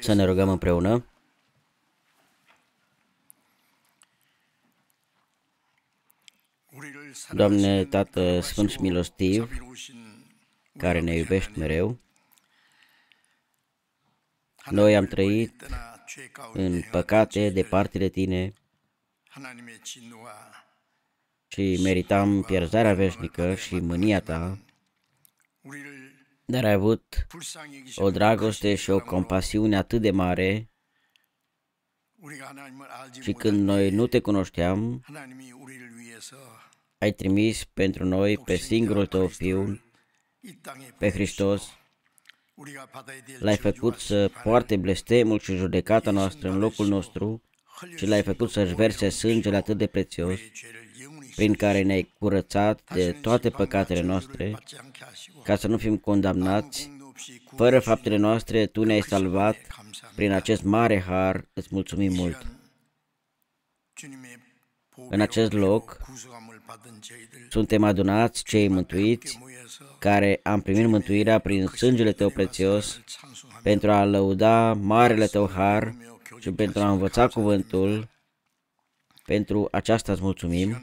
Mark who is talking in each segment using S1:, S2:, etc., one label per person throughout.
S1: Să ne rugăm împreună. Doamne, Tată Sfânt și Milostiv, care ne iubești mereu, noi am trăit în păcate departe de Tine și meritam pierzarea veșnică și mânia Ta, dar ai avut o dragoste și o compasiune atât de mare și când noi nu te cunoșteam, ai trimis pentru noi pe singurul tău fiu, pe Hristos, l-ai făcut să poarte blestemul și judecata noastră în locul nostru și l-ai făcut să-și verse sângele atât de prețios, prin care ne-ai curățat de toate păcatele noastre ca să nu fim condamnați. Fără faptele noastre, Tu ne-ai salvat. Prin acest mare har îți mulțumim mult. În acest loc suntem adunați cei mântuiți care am primit mântuirea prin sângele Tău prețios pentru a lăuda marele Tău har și pentru a învăța cuvântul. Pentru aceasta îți mulțumim.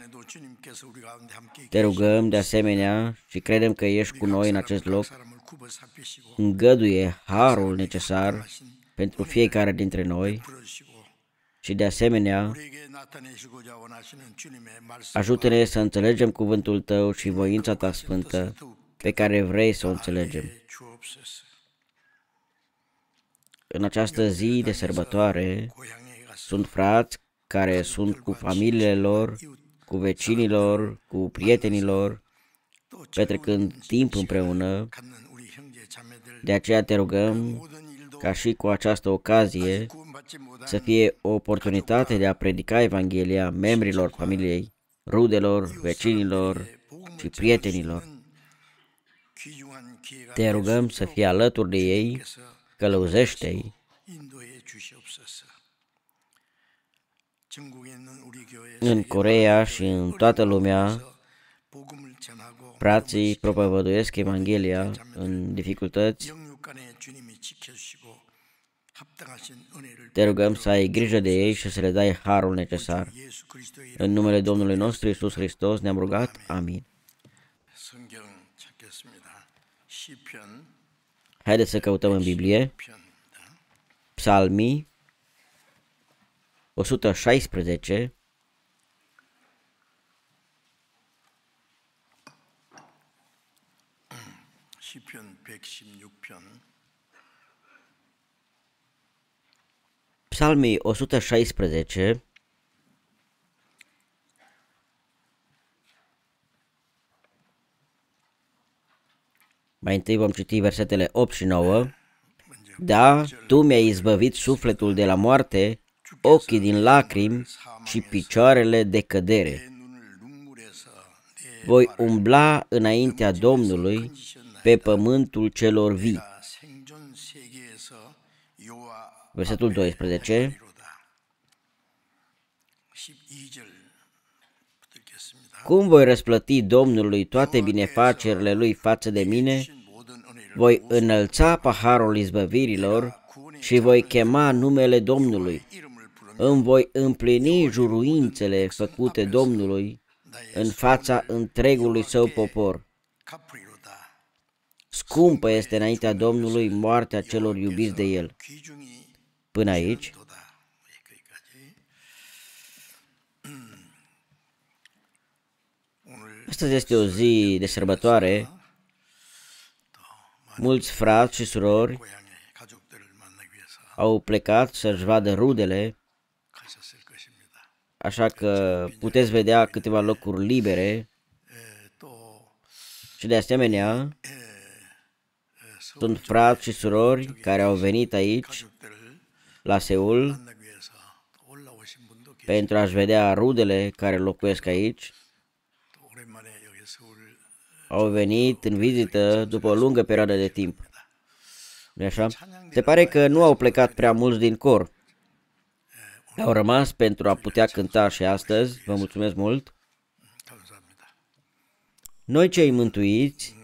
S1: Te rugăm de asemenea și credem că ești cu noi în acest loc. Îngăduie harul necesar pentru fiecare dintre noi și de asemenea ajută-ne să înțelegem cuvântul tău și voința ta sfântă pe care vrei să o înțelegem. În această zi de sărbătoare sunt frați care sunt cu familiile lor cu vecinilor, cu prietenilor, petrecând timp împreună. De aceea te rugăm ca și cu această ocazie să fie o oportunitate de a predica Evanghelia membrilor familiei, rudelor, vecinilor și prietenilor. Te rugăm să fie alături de ei, călăuzește-i în Corea și în toată lumea, frații propovăduiesc Evanghelia în dificultăți. Te rugăm să ai grijă de ei și să le dai harul necesar. În numele Domnului nostru Isus Hristos ne-am rugat. Amin. Haideți să căutăm în Biblie. Psalmii 116
S2: 시편 116편
S1: Psalmii 116 Mai întâi vom citi versetele 8 și 9 Da, Tu mi-ai izbăvit sufletul de la moarte, ochii din lacrimi și picioarele de cădere voi umbla înaintea Domnului pe pământul celor vii. Versetul 12. Cum voi răsplăti Domnului toate binefacerile lui față de mine? Voi înălța paharul izbăvirilor și voi chema numele Domnului. Îmi voi împlini juruințele făcute Domnului în fața întregului său popor. Scumpă este înaintea Domnului moartea celor iubiți de El. Până aici, Astăzi este o zi de sărbătoare. Mulți frați și surori au plecat să-și vadă rudele, așa că puteți vedea câteva locuri libere și de asemenea sunt frați și surori care au venit aici, la Seul, pentru a-și vedea rudele care locuiesc aici. Au venit în vizită după o lungă perioadă de timp. nu așa? Se pare că nu au plecat prea mulți din cor. Au rămas pentru a putea cânta și astăzi. Vă mulțumesc mult! Noi cei mântuiți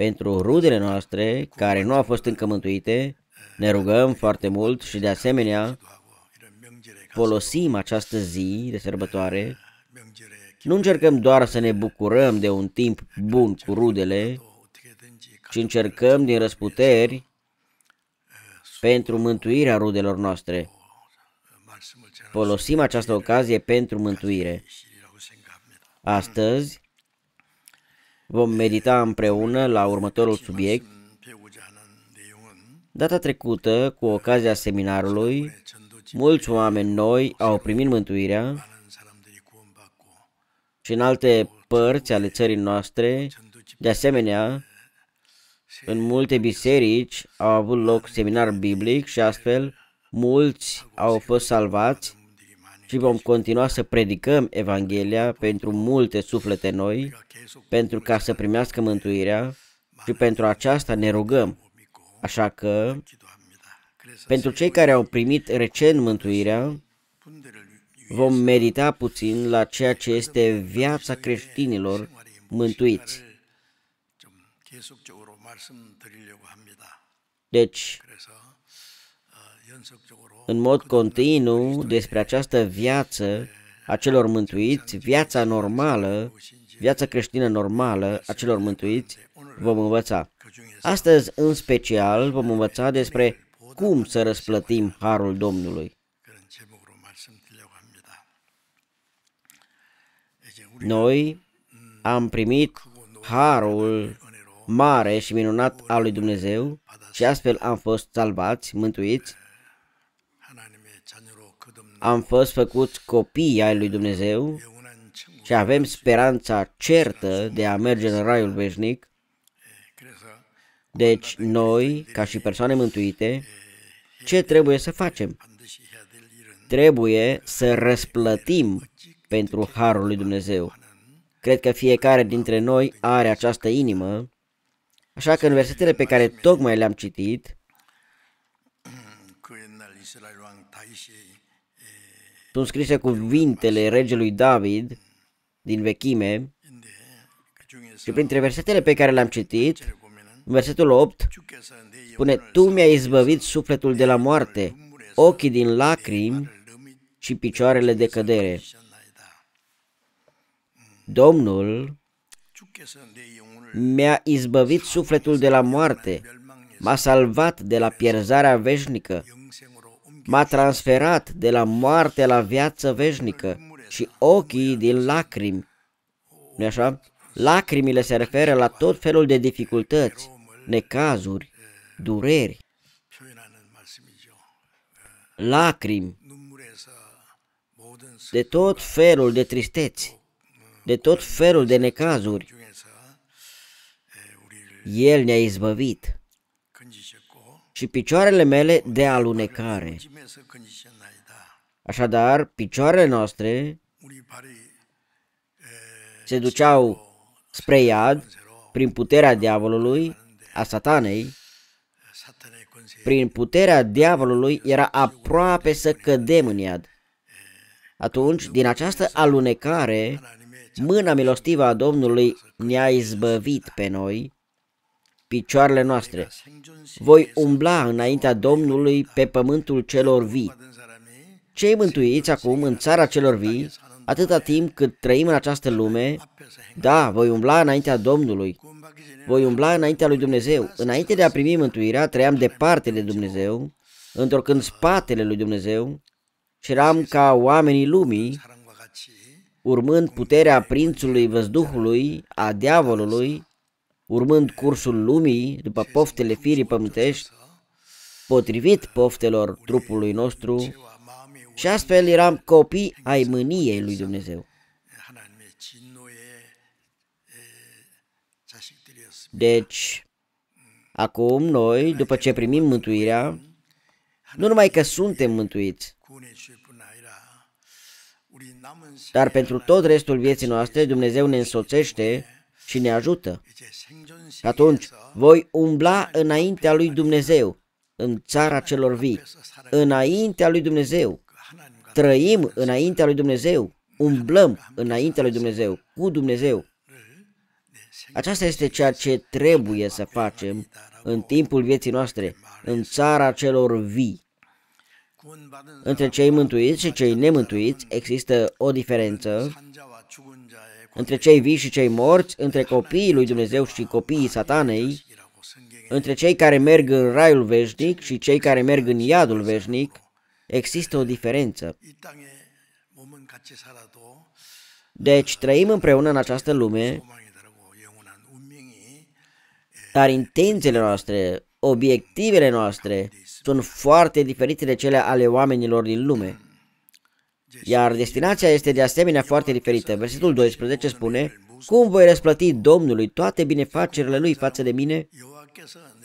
S1: pentru rudele noastre care nu au fost încă mântuite, ne rugăm foarte mult și de asemenea folosim această zi de sărbătoare. Nu încercăm doar să ne bucurăm de un timp bun cu rudele, ci încercăm din răsputeri pentru mântuirea rudelor noastre. Folosim această ocazie pentru mântuire. Astăzi Vom medita împreună la următorul subiect. Data trecută, cu ocazia seminarului, mulți oameni noi au primit mântuirea și în alte părți ale țării noastre, de asemenea, în multe biserici au avut loc seminar biblic și astfel mulți au fost salvați și vom continua să predicăm Evanghelia pentru multe suflete noi, pentru ca să primească mântuirea și pentru aceasta ne rugăm. Așa că, pentru cei care au primit recent mântuirea, vom medita puțin la ceea ce este viața creștinilor mântuiți. Deci, în mod continuu despre această viață a celor mântuiți, viața normală, viața creștină normală a celor mântuiți, vom învăța. Astăzi, în special, vom învăța despre cum să răsplătim harul Domnului. Noi am primit harul mare și minunat al lui Dumnezeu și astfel am fost salvați, mântuiți am fost făcuți copii ai lui Dumnezeu și avem speranța certă de a merge în raiul veșnic. Deci noi, ca și persoane mântuite, ce trebuie să facem? Trebuie să răsplătim pentru harul lui Dumnezeu. Cred că fiecare dintre noi are această inimă, așa că în versetele pe care tocmai le-am citit, sunt scrise cuvintele regelui David din vechime și printre versetele pe care le-am citit, în versetul 8, spune Tu mi-ai izbăvit sufletul de la moarte, ochii din lacrimi și picioarele de cădere. Domnul mi-a izbăvit sufletul de la moarte, m-a salvat de la pierzarea veșnică, m-a transferat de la moarte la viață veșnică și ochii din lacrimi. nu așa? Lacrimile se referă la tot felul de dificultăți, necazuri, dureri. Lacrimi de tot felul de tristeți, de tot felul de necazuri. El ne-a izbăvit și picioarele mele de alunecare. Așadar, picioarele noastre se duceau spre iad prin puterea diavolului, a satanei, prin puterea diavolului era aproape să cădem în iad. Atunci, din această alunecare, mâna milostivă a Domnului ne-a izbăvit pe noi picioarele noastre. Voi umbla înaintea Domnului pe pământul celor vii. Cei mântuiți acum în țara celor vii, atâta timp cât trăim în această lume, da, voi umbla înaintea Domnului. Voi umbla înaintea lui Dumnezeu. Înainte de a primi mântuirea, trăiam departe de Dumnezeu, întorcând spatele lui Dumnezeu și eram ca oamenii lumii, urmând puterea prințului văzduhului, a diavolului urmând cursul lumii după poftele firii pământești, potrivit poftelor trupului nostru, și astfel eram copii ai mâniei lui Dumnezeu. Deci, acum noi, după ce primim mântuirea, nu numai că suntem mântuiți, dar pentru tot restul vieții noastre Dumnezeu ne însoțește și ne ajută. atunci voi umbla înaintea lui Dumnezeu, în țara celor vii, înaintea lui Dumnezeu. Trăim înaintea lui Dumnezeu, umblăm înaintea lui Dumnezeu, cu Dumnezeu. Aceasta este ceea ce trebuie să facem în timpul vieții noastre, în țara celor vii. Între cei mântuiți și cei nemântuiți există o diferență între cei vii și cei morți, între copiii lui Dumnezeu și copiii satanei, între cei care merg în raiul veșnic și cei care merg în iadul veșnic, există o diferență. Deci trăim împreună în această lume, dar intențiile noastre, obiectivele noastre sunt foarte diferite de cele ale oamenilor din lume. Iar destinația este de asemenea foarte diferită. Versetul 12 spune, Cum voi răsplăti Domnului toate binefacerile Lui față de mine?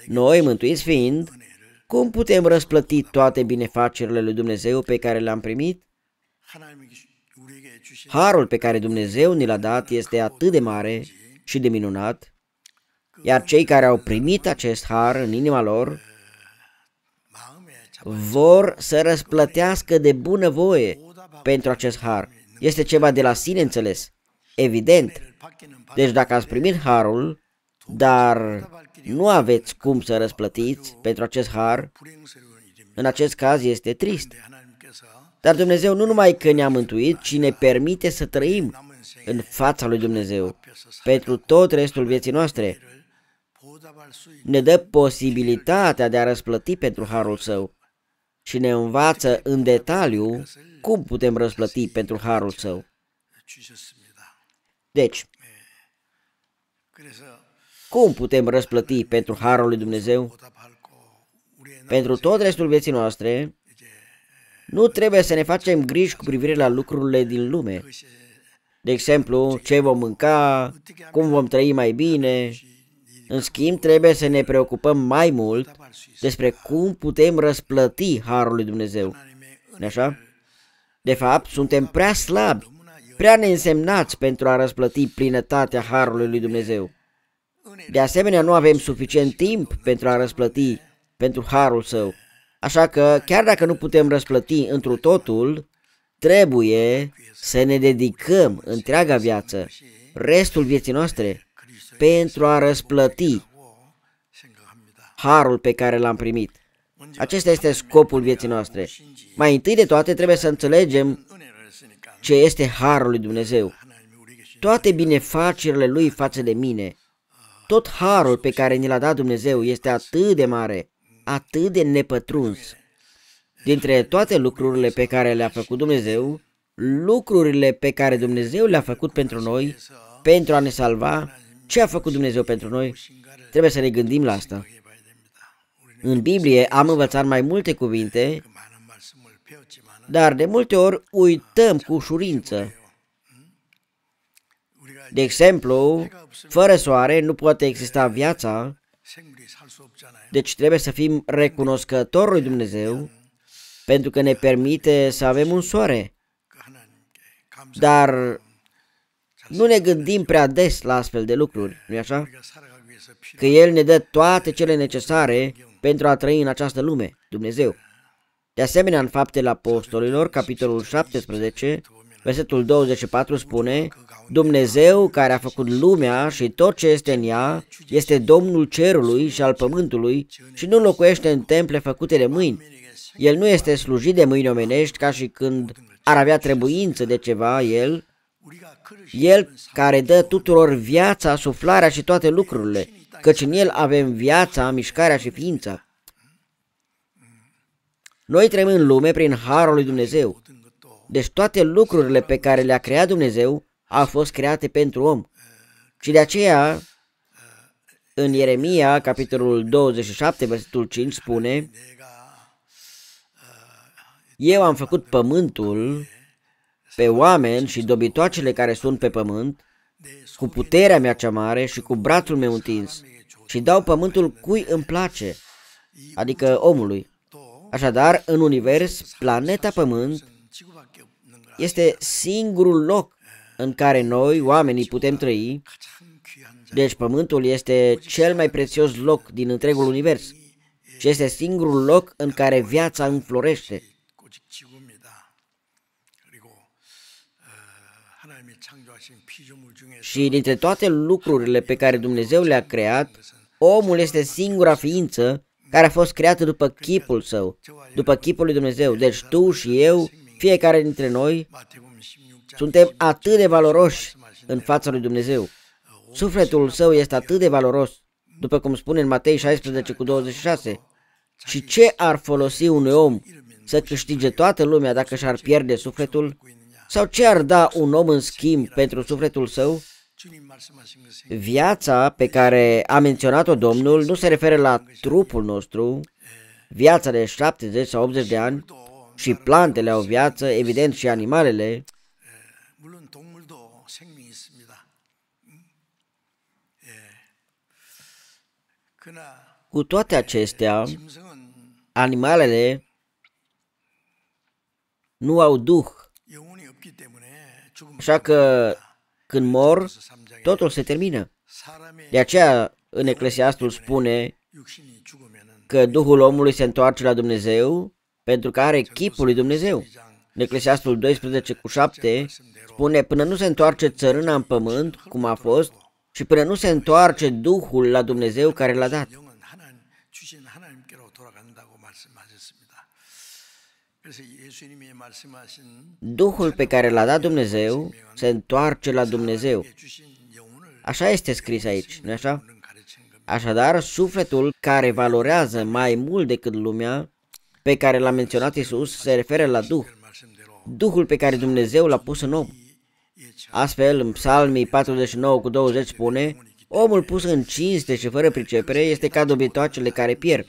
S1: Noi, mântuiți fiind, cum putem răsplăti toate binefacerile Lui Dumnezeu pe care le-am primit? Harul pe care Dumnezeu ni l-a dat este atât de mare și de minunat, iar cei care au primit acest har în inima lor vor să răsplătească de bunăvoie pentru acest har. Este ceva de la sine înțeles. Evident. Deci dacă ați primit harul, dar nu aveți cum să răsplătiți pentru acest har, în acest caz este trist. Dar Dumnezeu nu numai că ne-a mântuit, ci ne permite să trăim în fața lui Dumnezeu pentru tot restul vieții noastre. Ne dă posibilitatea de a răsplăti pentru harul său și ne învață în detaliu cum putem răsplăti pentru harul său. Deci, cum putem răsplăti pentru harul lui Dumnezeu? Pentru tot restul vieții noastre, nu trebuie să ne facem griji cu privire la lucrurile din lume. De exemplu, ce vom mânca, cum vom trăi mai bine în schimb, trebuie să ne preocupăm mai mult despre cum putem răsplăti Harul lui Dumnezeu. Așa? De fapt, suntem prea slabi, prea neînsemnați pentru a răsplăti plinătatea Harului lui Dumnezeu. De asemenea, nu avem suficient timp pentru a răsplăti pentru Harul Său. Așa că, chiar dacă nu putem răsplăti întru totul, trebuie să ne dedicăm întreaga viață, restul vieții noastre, pentru a răsplăti harul pe care l-am primit. Acesta este scopul vieții noastre. Mai întâi de toate trebuie să înțelegem ce este harul lui Dumnezeu. Toate binefacerile lui față de mine, tot harul pe care ni l-a dat Dumnezeu este atât de mare, atât de nepătruns. Dintre toate lucrurile pe care le-a făcut Dumnezeu, lucrurile pe care Dumnezeu le-a făcut pentru noi, pentru a ne salva, ce a făcut Dumnezeu pentru noi? Trebuie să ne gândim la asta. În Biblie am învățat mai multe cuvinte, dar de multe ori uităm cu ușurință. De exemplu, fără soare nu poate exista viața, deci trebuie să fim recunoscători lui Dumnezeu pentru că ne permite să avem un soare. Dar nu ne gândim prea des la astfel de lucruri, nu-i așa? Că El ne dă toate cele necesare pentru a trăi în această lume, Dumnezeu. De asemenea, în Faptele Apostolilor, capitolul 17, versetul 24 spune Dumnezeu care a făcut lumea și tot ce este în ea este Domnul cerului și al pământului și nu locuiește în temple făcute de mâini. El nu este slujit de mâini omenești ca și când ar avea trebuință de ceva el, el care dă tuturor viața, suflarea și toate lucrurile, căci în El avem viața, mișcarea și ființa. Noi trăim în lume prin harul lui Dumnezeu. Deci toate lucrurile pe care le-a creat Dumnezeu au fost create pentru om. Și de aceea, în Ieremia, capitolul 27, versetul 5, spune Eu am făcut pământul pe oameni și dobitoacele care sunt pe pământ, cu puterea mea cea mare și cu brațul meu întins și dau pământul cui îmi place, adică omului. Așadar, în univers, planeta Pământ este singurul loc în care noi, oamenii, putem trăi. Deci Pământul este cel mai prețios loc din întregul univers și este singurul loc în care viața înflorește. Și dintre toate lucrurile pe care Dumnezeu le-a creat, omul este singura ființă care a fost creată după chipul său, după chipul lui Dumnezeu. Deci tu și eu, fiecare dintre noi, suntem atât de valoroși în fața lui Dumnezeu. Sufletul său este atât de valoros, după cum spune în Matei 16 cu 26. Și ce ar folosi un om să câștige toată lumea dacă și-ar pierde sufletul? Sau ce ar da un om în schimb pentru sufletul său? Viața pe care a menționat-o Domnul nu se referă la trupul nostru, viața de 70 sau 80 de ani și plantele au viață, evident și animalele. Cu toate acestea, animalele nu au duh. Așa că când mor, totul se termină. De aceea, în Eclesiastul spune că Duhul omului se întoarce la Dumnezeu pentru că are chipul lui Dumnezeu. În Eclesiastul 12 cu 7 spune, până nu se întoarce țărâna în pământ, cum a fost, și până nu se întoarce Duhul la Dumnezeu care l-a dat. Duhul pe care l-a dat Dumnezeu se întoarce la Dumnezeu. Așa este scris aici, nu așa? Așadar, sufletul care valorează mai mult decât lumea, pe care l-a menționat Isus, se referă la Duh. Duhul pe care Dumnezeu l-a pus în om. Astfel, în Psalmii 49 cu 20 spune, Omul pus în cinste și fără pricepere este ca dobitoacele care pierd.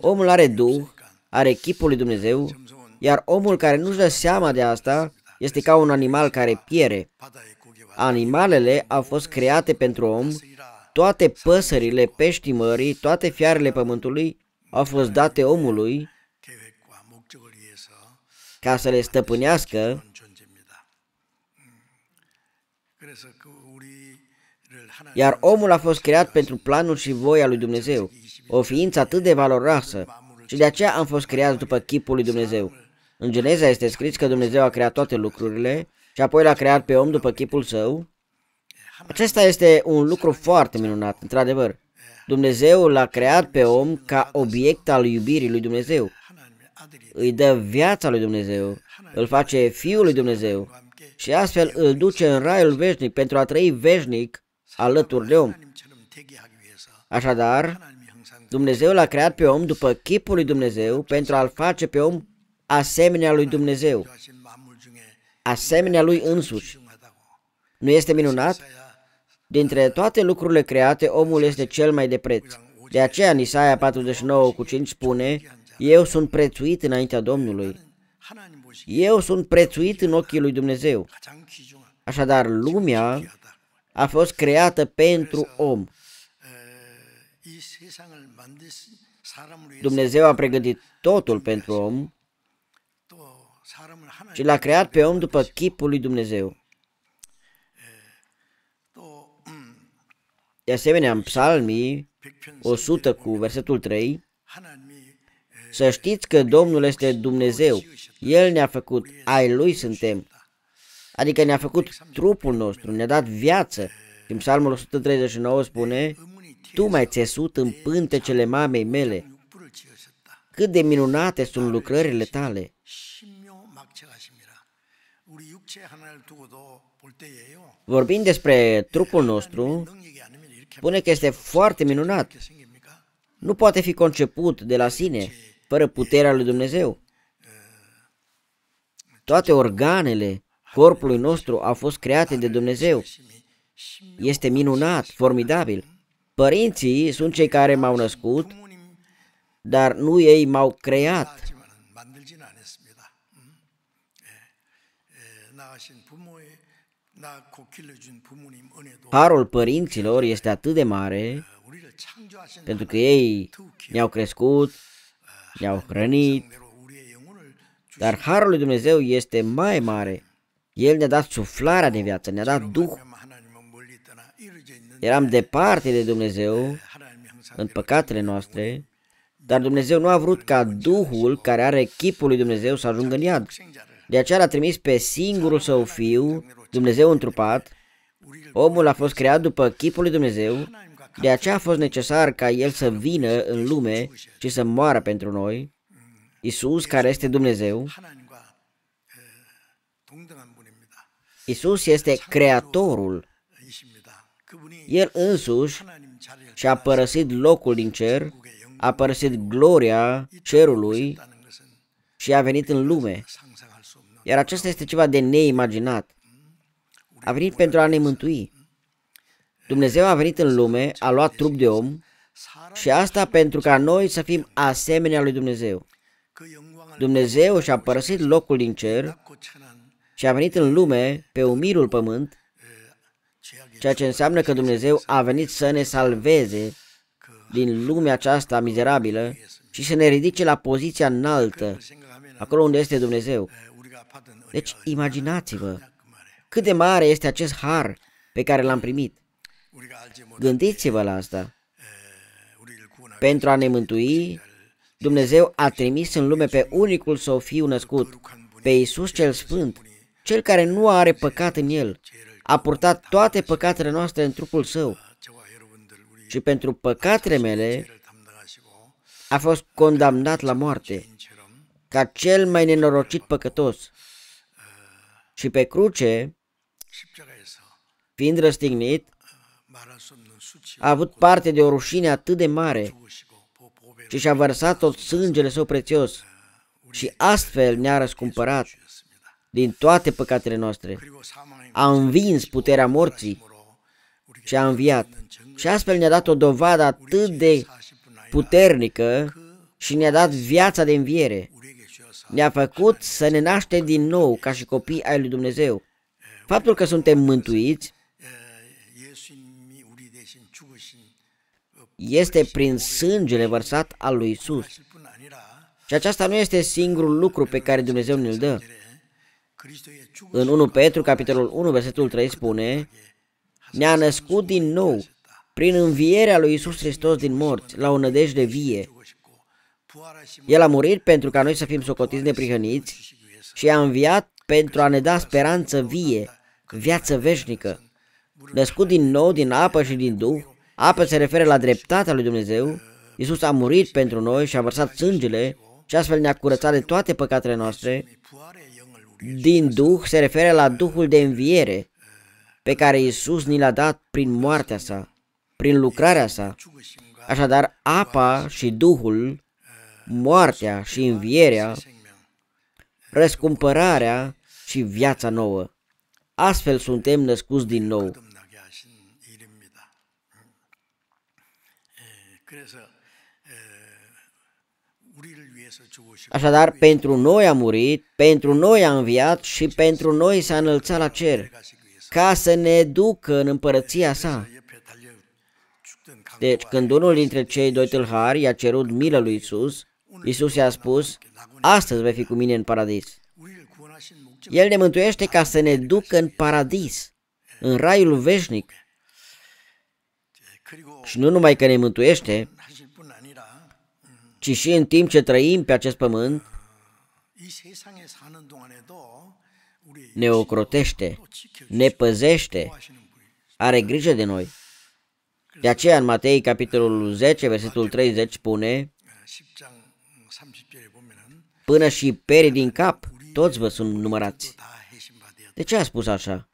S1: Omul are duh, are chipul lui Dumnezeu iar omul care nu-și dă seama de asta este ca un animal care piere. Animalele au fost create pentru om, toate păsările, peștii mării, toate fiarele pământului au fost date omului ca să le stăpânească iar omul a fost creat pentru planul și voia lui Dumnezeu, o ființă atât de valoroasă și de aceea am fost creați după chipul lui Dumnezeu. În Geneza este scris că Dumnezeu a creat toate lucrurile și apoi l-a creat pe om după chipul său. Acesta este un lucru foarte minunat, într-adevăr. Dumnezeu l-a creat pe om ca obiect al iubirii lui Dumnezeu. Îi dă viața lui Dumnezeu, îl face fiul lui Dumnezeu și astfel îl duce în raiul veșnic pentru a trăi veșnic alături de om. Așadar, Dumnezeu l-a creat pe om după chipul lui Dumnezeu pentru a-l face pe om asemenea lui Dumnezeu, asemenea lui însuși. Nu este minunat? Dintre toate lucrurile create, omul este cel mai de preț. De aceea, în Isaia 49 cu 5 spune, Eu sunt prețuit înaintea Domnului. Eu sunt prețuit în ochii lui Dumnezeu. Așadar, lumea a fost creată pentru om. Dumnezeu a pregătit totul pentru om și l-a creat pe om după chipul lui Dumnezeu. De asemenea, în Psalmii 100 cu versetul 3, să știți că Domnul este Dumnezeu, El ne-a făcut, ai Lui suntem. Adică ne-a făcut trupul nostru, ne-a dat viață. În Psalmul 139 spune, Tu m-ai țesut în pântecele mamei mele. Cât de minunate sunt lucrările tale. vorbind despre trupul nostru, spune că este foarte minunat. Nu poate fi conceput de la sine, fără puterea lui Dumnezeu. Toate organele corpului nostru au fost create de Dumnezeu. Este minunat, formidabil. Părinții sunt cei care m-au născut, dar nu ei m-au creat. Harul părinților este atât de mare pentru că ei ne-au crescut, ne-au hrănit, dar harul lui Dumnezeu este mai mare. El ne-a dat suflarea de viață, ne-a dat Duh. Eram departe de Dumnezeu în păcatele noastre, dar Dumnezeu nu a vrut ca Duhul care are chipul lui Dumnezeu să ajungă în iad. De aceea l-a trimis pe singurul său fiu, Dumnezeu întrupat. Omul a fost creat după chipul lui Dumnezeu. De aceea a fost necesar ca el să vină în lume și să moară pentru noi. Isus, care este Dumnezeu, Isus este creatorul. El însuși și-a părăsit locul din cer, a părăsit gloria cerului și a venit în lume. Iar aceasta este ceva de neimaginat. A venit pentru a ne mântui. Dumnezeu a venit în lume, a luat trup de om și asta pentru ca noi să fim asemenea lui Dumnezeu. Dumnezeu și-a părăsit locul din cer și a venit în lume pe umirul pământ, ceea ce înseamnă că Dumnezeu a venit să ne salveze din lumea aceasta mizerabilă și să ne ridice la poziția înaltă, acolo unde este Dumnezeu. Deci imaginați-vă cât de mare este acest har pe care l-am primit. Gândiți-vă la asta. Pentru a ne mântui, Dumnezeu a trimis în lume pe unicul său fiu născut, pe Isus cel Sfânt, cel care nu are păcat în el, a purtat toate păcatele noastre în trupul său și pentru păcatele mele a fost condamnat la moarte, ca cel mai nenorocit păcătos. Și pe cruce, fiind răstignit, uh, a avut parte de o rușine atât de mare și și-a vărsat tot sângele său prețios uh, și astfel ne-a răscumpărat din toate păcatele noastre. A învins puterea morții și a înviat. Și astfel ne-a dat o dovadă atât de puternică și ne-a dat viața de înviere. Ne-a făcut să ne naștem din nou ca și copii ai lui Dumnezeu. Faptul că suntem mântuiți este prin sângele vărsat al lui Isus. Și aceasta nu este singurul lucru pe care Dumnezeu ne-l dă. În 1 Petru, capitolul 1, versetul 3 spune Ne-a născut din nou prin învierea lui Isus Hristos din morți la o nădejde vie el a murit pentru ca noi să fim socotiți neprihăniți și a înviat pentru a ne da speranță vie, viață veșnică. Născut din nou din apă și din Duh, apă se referă la dreptatea lui Dumnezeu, Iisus a murit pentru noi și a vărsat sângele și astfel ne-a curățat de toate păcatele noastre. Din Duh se referă la Duhul de înviere pe care Iisus ni l-a dat prin moartea sa, prin lucrarea sa. Așadar, apa și Duhul moartea și învierea, răscumpărarea și viața nouă. Astfel suntem născuți din nou. Așadar, pentru noi a murit, pentru noi a înviat și pentru noi s-a înălțat la cer, ca să ne ducă în împărăția sa. Deci, când unul dintre cei doi tâlhari i-a cerut milă lui Isus, Isus i-a spus, astăzi vei fi cu mine în paradis. El ne mântuiește ca să ne ducă în paradis, în raiul veșnic. Și nu numai că ne mântuiește, ci și în timp ce trăim pe acest pământ, ne ocrotește, ne păzește, are grijă de noi. De aceea în Matei, capitolul 10, versetul 30 spune, Până și perii din cap, toți vă sunt numărați. De ce a spus așa?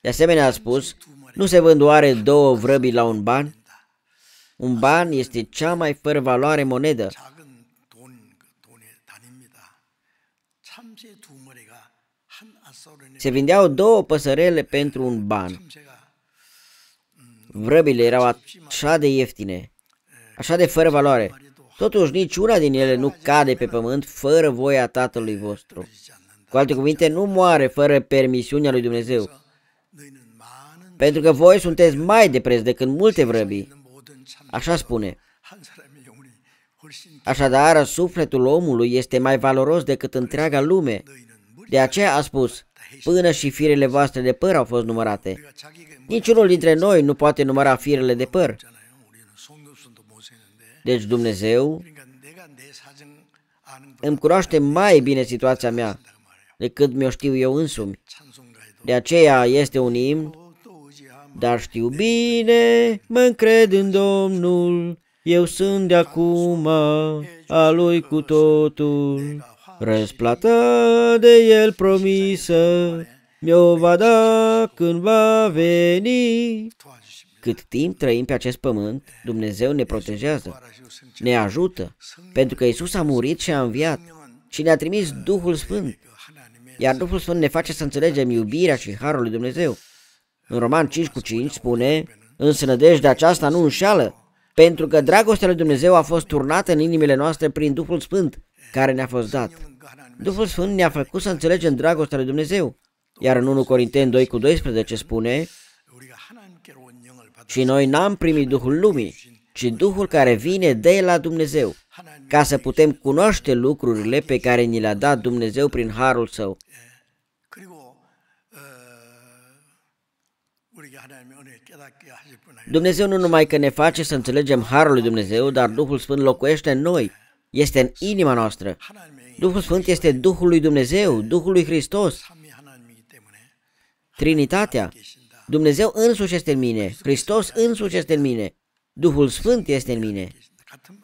S1: De asemenea a spus, nu se vând oare două vrăbi la un ban? Un ban este cea mai fără valoare monedă. Se vindeau două păsărele pentru un ban. Vrăbile erau așa de ieftine, așa de fără valoare. Totuși, niciuna din ele nu cade pe pământ fără voia Tatălui vostru. Cu alte cuvinte, nu moare fără permisiunea lui Dumnezeu. Pentru că voi sunteți mai de preț decât multe vrăbii. Așa spune. Așadar, sufletul omului este mai valoros decât întreaga lume. De aceea a spus, până și firele voastre de păr au fost numărate. Niciunul dintre noi nu poate număra firele de păr. Deci Dumnezeu îmi cunoaște mai bine situația mea decât mi-o știu eu însumi. De aceea este un imn, dar știu bine, mă încred în Domnul, eu sunt de acum a lui cu totul. Răsplată de el promisă, mi-o va da când va veni. Cât timp trăim pe acest pământ, Dumnezeu ne protejează, ne ajută, pentru că Isus a murit și a înviat și ne-a trimis Duhul Sfânt. Iar Duhul Sfânt ne face să înțelegem iubirea și harul lui Dumnezeu. În Roman 5 cu 5 spune, însă de aceasta nu înșală, pentru că dragostea lui Dumnezeu a fost turnată în inimile noastre prin Duhul Sfânt care ne-a fost dat. Duhul Sfânt ne-a făcut să înțelegem dragostea lui Dumnezeu. Iar în 1 Corinteni 2 cu 12 spune, și noi n-am primit Duhul Lumii, ci Duhul care vine de la Dumnezeu, ca să putem cunoaște lucrurile pe care ni le-a dat Dumnezeu prin harul său. Dumnezeu nu numai că ne face să înțelegem harul lui Dumnezeu, dar Duhul Sfânt locuiește în noi, este în inima noastră. Duhul Sfânt este Duhul lui Dumnezeu, Duhul lui Hristos. Trinitatea Dumnezeu însuși este în mine, Hristos însuși este în mine, Duhul Sfânt este în mine.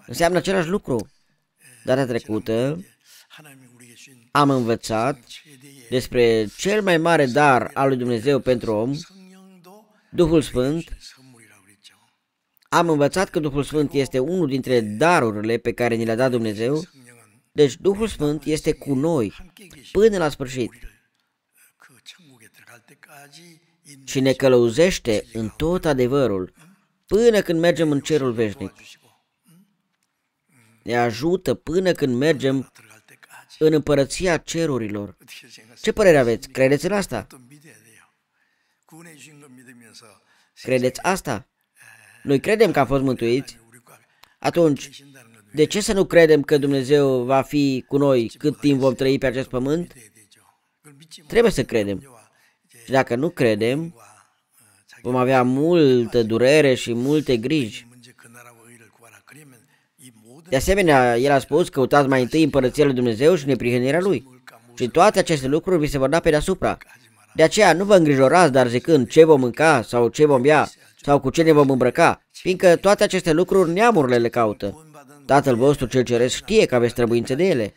S1: Înseamnă același lucru. Data trecută am învățat despre cel mai mare dar al lui Dumnezeu pentru om, Duhul Sfânt. Am învățat că Duhul Sfânt este unul dintre darurile pe care ni le-a dat Dumnezeu. Deci Duhul Sfânt este cu noi până la sfârșit și ne călăuzește în tot adevărul până când mergem în cerul veșnic. Ne ajută până când mergem în împărăția cerurilor. Ce părere aveți? Credeți în asta? Credeți asta? Noi credem că am fost mântuiți. Atunci, de ce să nu credem că Dumnezeu va fi cu noi cât timp vom trăi pe acest pământ? Trebuie să credem. Și dacă nu credem, vom avea multă durere și multe griji. De asemenea, el a spus, că căutați mai întâi împărăția lui Dumnezeu și neprihănirea lui. Și toate aceste lucruri vi se vor da pe deasupra. De aceea nu vă îngrijorați, dar zicând ce vom mânca sau ce vom bea sau cu ce ne vom îmbrăca, fiindcă toate aceste lucruri neamurile le caută. Tatăl vostru cel ceresc știe că aveți trebuințe de ele.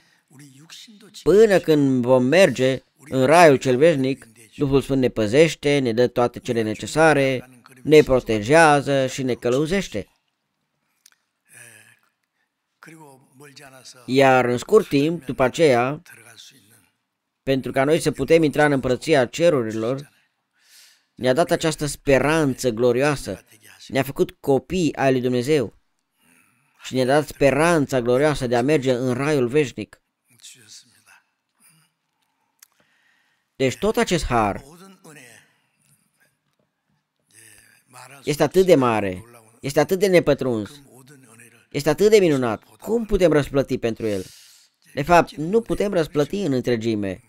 S1: Până când vom merge în raiul cel veșnic, Duhul Sfânt ne păzește, ne dă toate cele necesare, ne protejează și ne călăuzește. Iar în scurt timp, după aceea, pentru ca noi să putem intra în împărăția cerurilor, ne-a dat această speranță glorioasă, ne-a făcut copii ai lui Dumnezeu și ne-a dat speranța glorioasă de a merge în raiul veșnic. Deci tot acest har este atât de mare, este atât de nepătruns, este atât de minunat. Cum putem răsplăti pentru el? De fapt, nu putem răsplăti în întregime.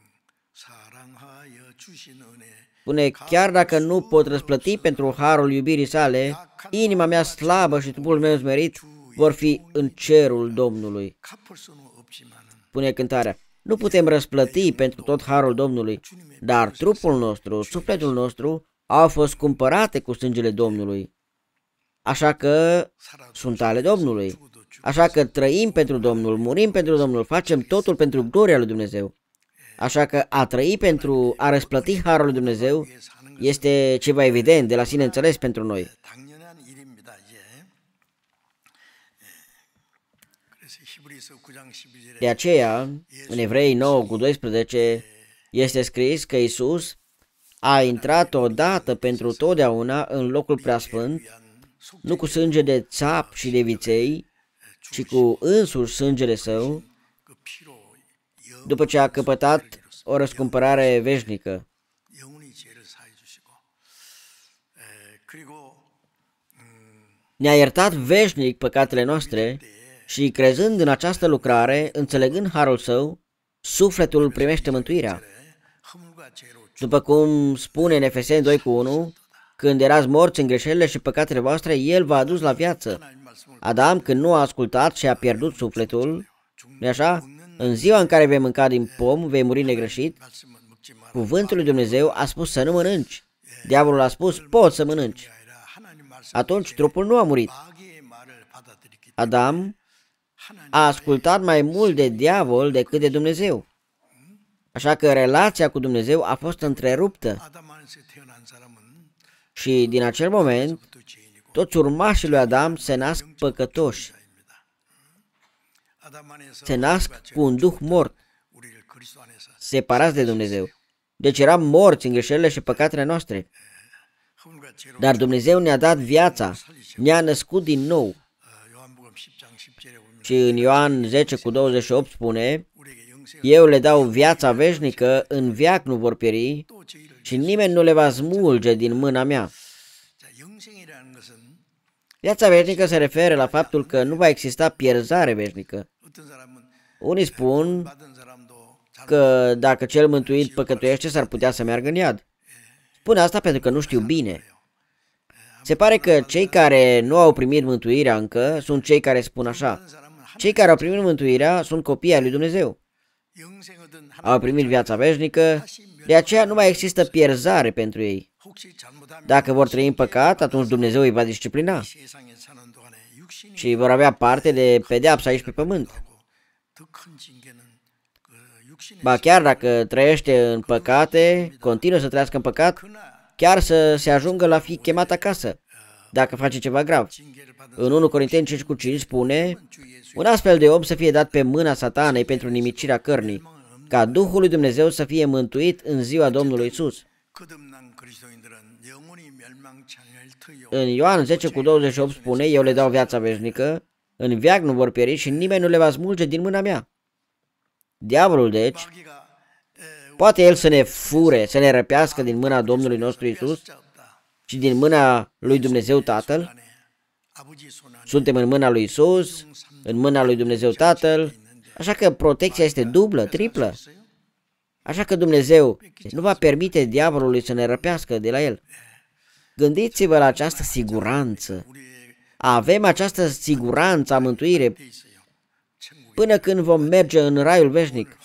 S1: Spune, chiar dacă nu pot răsplăti pentru harul iubirii sale, inima mea slabă și trupul meu zmerit vor fi în cerul Domnului. Pune cântarea. Nu putem răsplăti pentru tot harul Domnului, dar trupul nostru, sufletul nostru au fost cumpărate cu sângele Domnului. Așa că sunt ale Domnului. Așa că trăim pentru Domnul, murim pentru Domnul, facem totul pentru gloria lui Dumnezeu. Așa că a trăi pentru a răsplăti harul lui Dumnezeu este ceva evident, de la sine înțeles pentru noi. De aceea, în Evrei 9 cu 12, este scris că Isus a intrat odată pentru totdeauna în locul preasfânt, nu cu sânge de țap și de viței, ci cu însuși sângele său, după ce a căpătat o răscumpărare veșnică. Mm, Ne-a iertat veșnic păcatele noastre și crezând în această lucrare, înțelegând harul său, sufletul primește mântuirea. După cum spune în Efeseni 2 cu 1, când erați morți în greșelile și păcatele voastre, El v-a adus la viață. Adam, când nu a ascultat și a pierdut sufletul, nu așa? În ziua în care vei mânca din pom, vei muri negreșit. Cuvântul lui Dumnezeu a spus să nu mănânci. Diavolul a spus, poți să mănânci. Atunci trupul nu a murit. Adam a ascultat mai mult de diavol decât de Dumnezeu. Așa că relația cu Dumnezeu a fost întreruptă. Și din acel moment, toți urmașii lui Adam se nasc păcătoși. Se nasc cu un duh mort, separați de Dumnezeu. Deci eram morți în greșelile și păcatele noastre. Dar Dumnezeu ne-a dat viața, ne-a născut din nou ci deci, în Ioan 10 cu 28 spune Eu le dau viața veșnică, în viac nu vor pieri și nimeni nu le va smulge din mâna mea. Viața veșnică se referă la faptul că nu va exista pierzare veșnică. Unii spun că dacă cel mântuit păcătuiește, s-ar putea să meargă în iad. Spun asta pentru că nu știu bine. Se pare că cei care nu au primit mântuirea încă sunt cei care spun așa. Cei care au primit mântuirea sunt copii ai lui Dumnezeu. Au primit viața veșnică, de aceea nu mai există pierzare pentru ei. Dacă vor trăi în păcat, atunci Dumnezeu îi va disciplina și vor avea parte de pedeapsă aici pe pământ. Ba chiar dacă trăiește în păcate, continuă să trăiască în păcat, chiar să se ajungă la fi chemat acasă, dacă face ceva grav. În 1 Corinteni 5 cu 5 spune, un astfel de om să fie dat pe mâna satanei pentru nimicirea cărnii, ca Duhul lui Dumnezeu să fie mântuit în ziua Domnului Isus. În Ioan 10 cu 28 spune, eu le dau viața veșnică, în viac nu vor pieri și nimeni nu le va smulge din mâna mea. Diavolul, deci, poate el să ne fure, să ne răpească din mâna Domnului nostru Isus și din mâna lui Dumnezeu Tatăl. Suntem în mâna lui Isus, în mâna lui Dumnezeu Tatăl, așa că protecția este dublă, triplă. Așa că Dumnezeu nu va permite diavolului să ne răpească de la el. Gândiți-vă la această siguranță. Avem această siguranță a mântuire până când vom merge în raiul veșnic.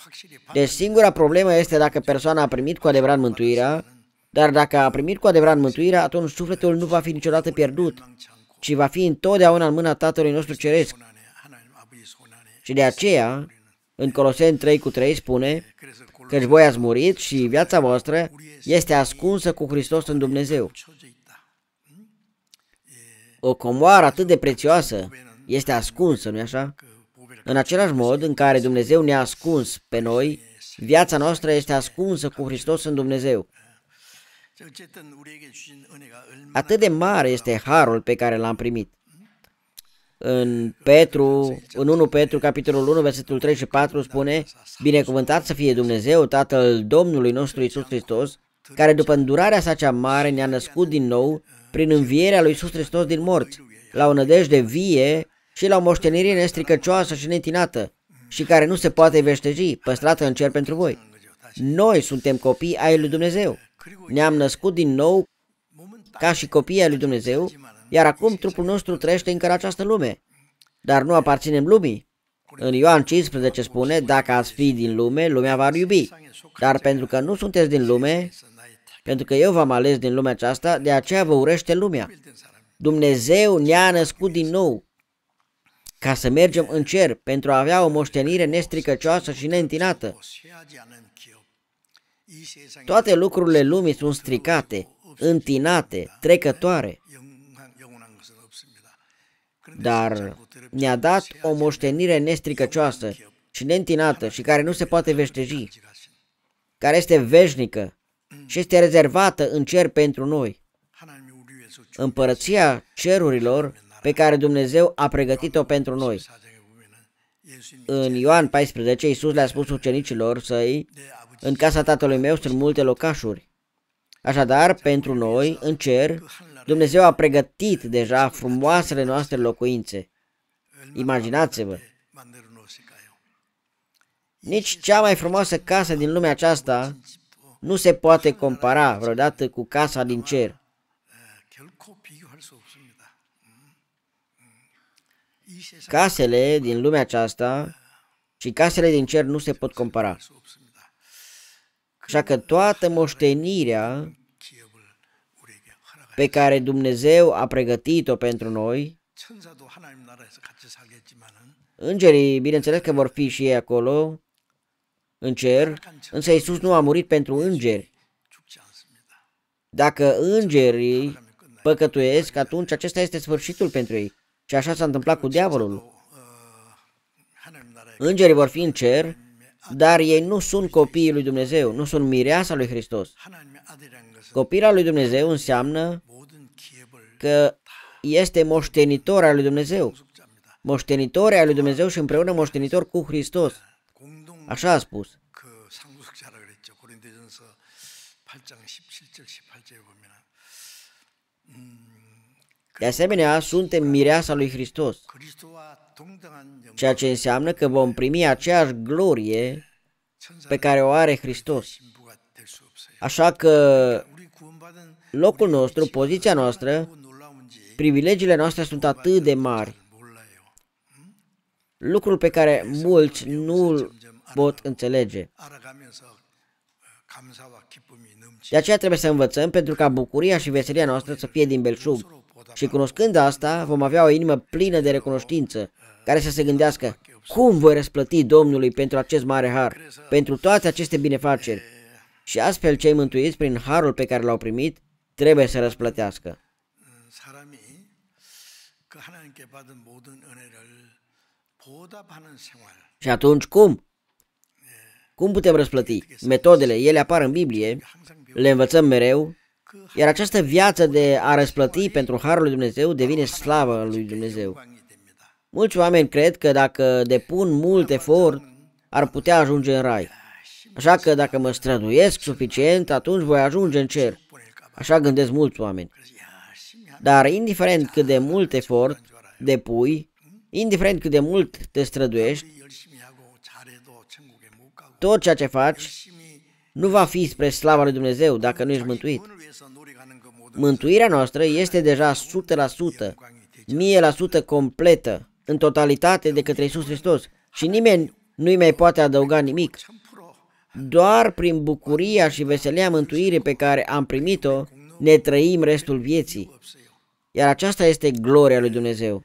S1: Deci singura problemă este dacă persoana a primit cu adevărat mântuirea, dar dacă a primit cu adevărat mântuirea, atunci sufletul nu va fi niciodată pierdut, ci va fi întotdeauna în mâna Tatălui nostru Ceresc. Și de aceea, în Coloseni 3 cu 3 spune, căci voi ați murit și viața voastră este ascunsă cu Hristos în Dumnezeu. O comoară atât de prețioasă este ascunsă, nu-i așa? În același mod în care Dumnezeu ne-a ascuns pe noi, viața noastră este ascunsă cu Hristos în Dumnezeu. Atât de mare este harul pe care l-am primit în Petru, în 1 Petru, capitolul 1, versetul 3 și 4 spune Binecuvântat să fie Dumnezeu, Tatăl Domnului nostru Isus Hristos, care după îndurarea sa cea mare ne-a născut din nou prin învierea lui Isus Hristos din morți, la o nădejde vie și la o moștenire nestricăcioasă și netinată și care nu se poate veșteji, păstrată în cer pentru voi. Noi suntem copii ai lui Dumnezeu. Ne-am născut din nou ca și copii ai lui Dumnezeu iar acum trupul nostru trăiește încă în această lume, dar nu aparținem lumii. În Ioan 15 spune, dacă ați fi din lume, lumea va iubi, dar pentru că nu sunteți din lume, pentru că eu v-am ales din lumea aceasta, de aceea vă urește lumea. Dumnezeu ne-a născut din nou ca să mergem în cer pentru a avea o moștenire nestricăcioasă și neîntinată. Toate lucrurile lumii sunt stricate, întinate, trecătoare dar ne-a dat o moștenire nestricăcioasă și neîntinată și care nu se poate veșteji, care este veșnică și este rezervată în cer pentru noi. Împărăția cerurilor pe care Dumnezeu a pregătit-o pentru noi. În Ioan 14, Iisus le-a spus ucenicilor săi, în casa tatălui meu sunt multe locașuri. Așadar, pentru noi, în cer, Dumnezeu a pregătit deja frumoasele noastre locuințe. Imaginați-vă! Nici cea mai frumoasă casă din lumea aceasta nu se poate compara vreodată cu casa din cer. Casele din lumea aceasta și casele din cer nu se pot compara. Așa că toată moștenirea pe care Dumnezeu a pregătit-o pentru noi. Îngerii, bineînțeles că vor fi și ei acolo, în cer, însă Isus nu a murit pentru îngeri. Dacă îngerii păcătuiesc, atunci acesta este sfârșitul pentru ei. Și așa s-a întâmplat cu diavolul. Îngerii vor fi în cer, dar ei nu sunt copiii lui Dumnezeu, nu sunt mireasa lui Hristos. Copila lui Dumnezeu înseamnă că este moștenitor al lui Dumnezeu. Moștenitor al lui Dumnezeu și împreună moștenitor cu Hristos. Așa a spus. De asemenea, suntem mireasa lui Hristos, ceea ce înseamnă că vom primi aceeași glorie pe care o are Hristos. Așa că locul nostru, poziția noastră, privilegiile noastre sunt atât de mari. Lucrul pe care mulți nu îl pot înțelege. De aceea trebuie să învățăm pentru ca bucuria și veselia noastră să fie din belșug. Și cunoscând asta, vom avea o inimă plină de recunoștință, care să se gândească, cum voi răsplăti Domnului pentru acest mare har, pentru toate aceste binefaceri? Și astfel cei mântuiți prin harul pe care l-au primit, trebuie să răsplătească. Și atunci cum? Cum putem răsplăti? Metodele, ele apar în Biblie, le învățăm mereu, iar această viață de a răsplăti pentru Harul lui Dumnezeu devine slavă lui Dumnezeu. Mulți oameni cred că dacă depun mult efort, ar putea ajunge în rai. Așa că dacă mă străduiesc suficient, atunci voi ajunge în cer. Așa gândesc mulți oameni. Dar indiferent cât de mult efort depui, indiferent cât de mult te străduiești, tot ceea ce faci nu va fi spre slava lui Dumnezeu dacă nu ești mântuit. Mântuirea noastră este deja 100%, 1000% completă, în totalitate de către Isus Hristos și nimeni nu-i mai poate adăuga nimic. Doar prin bucuria și veselia mântuire pe care am primit-o, ne trăim restul vieții. Iar aceasta este gloria lui Dumnezeu.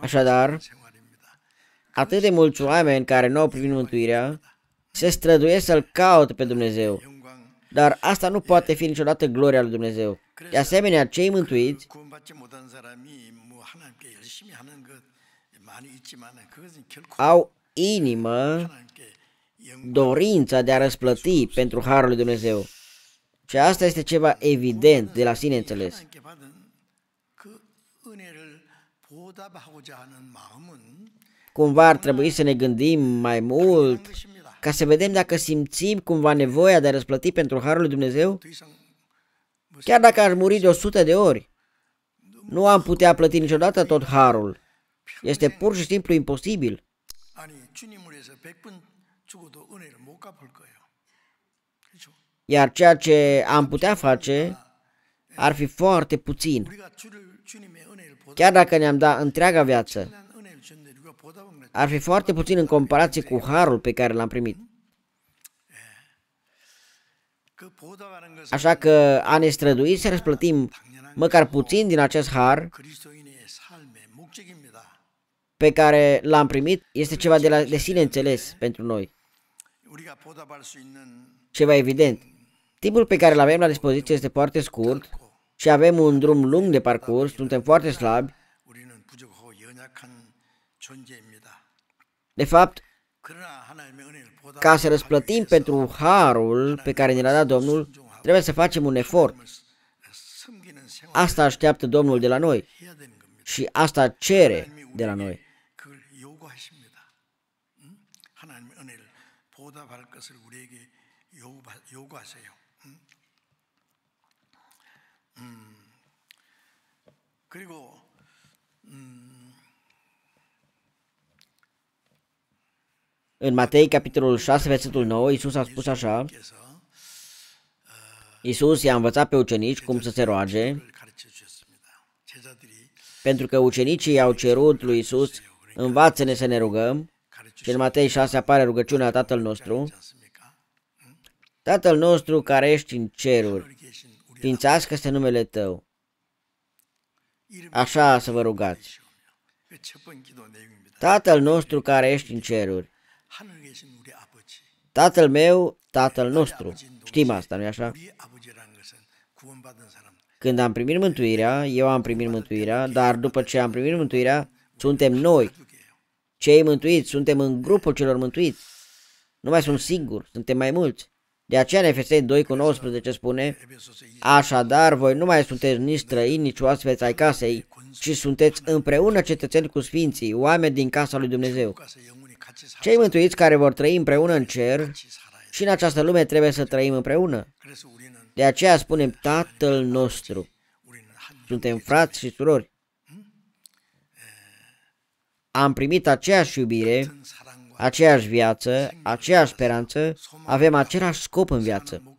S1: Așadar, atât de mulți oameni care nu au primit mântuirea se străduiesc să-L caute pe Dumnezeu. Dar asta nu poate fi niciodată gloria lui Dumnezeu. De asemenea, cei mântuiți au inimă, dorința de a răsplăti pentru Harul lui Dumnezeu. Și asta este ceva evident de la sine înțeles. Cumva ar trebui să ne gândim mai mult ca să vedem dacă simțim cumva nevoia de a răsplăti pentru Harul lui Dumnezeu? Chiar dacă ar muri de 100 de ori, nu am putea plăti niciodată tot Harul. Este pur și simplu imposibil. Iar ceea ce am putea face ar fi foarte puțin. Chiar dacă ne-am dat întreaga viață, ar fi foarte puțin în comparație cu harul pe care l-am primit. Așa că a ne strădui să răsplătim măcar puțin din acest har pe care l-am primit este ceva de, la, de sine înțeles pentru noi. Ceva evident. Timpul pe care îl avem la dispoziție este foarte scurt și avem un drum lung de parcurs, suntem foarte slabi. De fapt, ca să răsplătim pentru harul pe care ne l-a dat Domnul, trebuie să facem un efort. Asta așteaptă Domnul de la noi și asta cere de la noi.
S2: 것을 우리에게 요구하세요. 음? 음. 그리고 음.
S1: În Matei, capitolul 6, versetul 9, Iisus a spus așa, uh, Iisus i-a învățat pe ucenici cum să se roage, da? pentru că ucenicii i-au cerut lui Iisus învață-ne să ne rugăm, și în Matei 6 apare rugăciunea Tatăl nostru, Tatăl nostru care ești în ceruri, ființească-se numele Tău. Așa să vă rugați. Tatăl nostru care ești în ceruri, Tatăl meu, Tatăl nostru. Știm asta, nu-i așa? Când am primit mântuirea, eu am primit mântuirea, dar după ce am primit mântuirea, suntem noi, cei mântuiți, suntem în grupul celor mântuiți. Nu mai sunt singuri, suntem mai mulți. De aceea în 2 cu 19 spune, Așadar, voi nu mai sunteți nici străini, nici oaspeți ai casei, ci sunteți împreună cetățeni cu sfinții, oameni din casa lui Dumnezeu. Cei mântuiți care vor trăi împreună în cer și în această lume trebuie să trăim împreună. De aceea spunem Tatăl nostru. Suntem frați și surori. Am primit aceeași iubire aceeași viață, aceeași speranță, avem același scop în viață.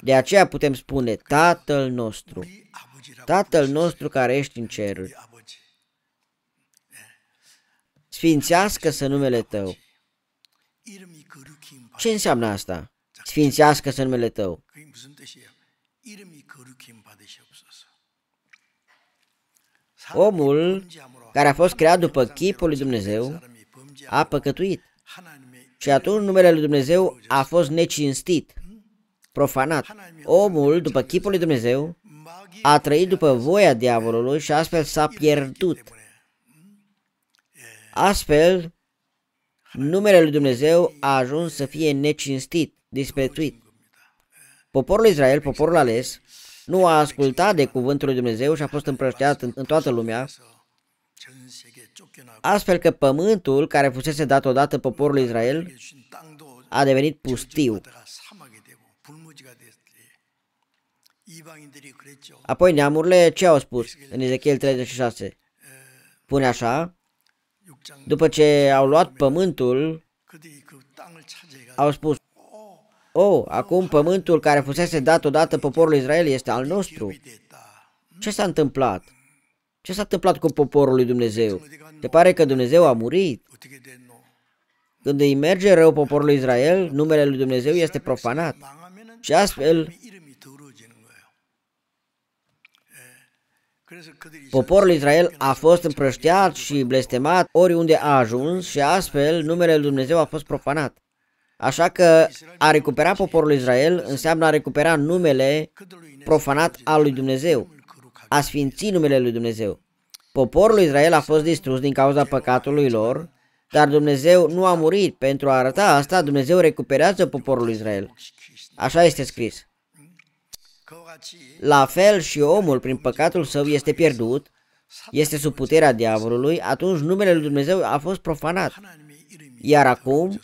S1: De aceea putem spune Tatăl nostru, Tatăl nostru care ești în ceruri, sfințească-să numele tău. Ce înseamnă asta? Sfințească-să numele tău. Omul care a fost creat după chipul lui Dumnezeu a păcătuit. Și atunci numele lui Dumnezeu a fost necinstit, profanat. Omul, după chipul lui Dumnezeu, a trăit după voia diavolului și astfel s-a pierdut. Astfel, numele lui Dumnezeu a ajuns să fie necinstit, disprețuit. Poporul Israel, poporul ales, nu a ascultat de cuvântul lui Dumnezeu și a fost împrășteat în, în toată lumea astfel că pământul care fusese dat odată poporului Israel a devenit pustiu. Apoi neamurile ce au spus în Ezechiel 36? Pune așa, după ce au luat pământul, au spus, Oh, acum pământul care fusese dat odată poporului Israel este al nostru. Ce s-a întâmplat? Ce s-a întâmplat cu poporul lui Dumnezeu? Te pare că Dumnezeu a murit? Când îi merge rău poporul Israel, numele lui Dumnezeu este profanat. Și astfel, poporul Israel a fost împrăștiat și blestemat oriunde a ajuns și astfel numele lui Dumnezeu a fost profanat. Așa că a recupera poporul Israel înseamnă a recupera numele profanat al lui Dumnezeu a sfinți numele lui Dumnezeu. Poporul Israel a fost distrus din cauza păcatului lor, dar Dumnezeu nu a murit. Pentru a arăta asta, Dumnezeu recuperează poporul Israel. Așa este scris. La fel și omul prin păcatul său este pierdut, este sub puterea diavolului, atunci numele lui Dumnezeu a fost profanat. Iar acum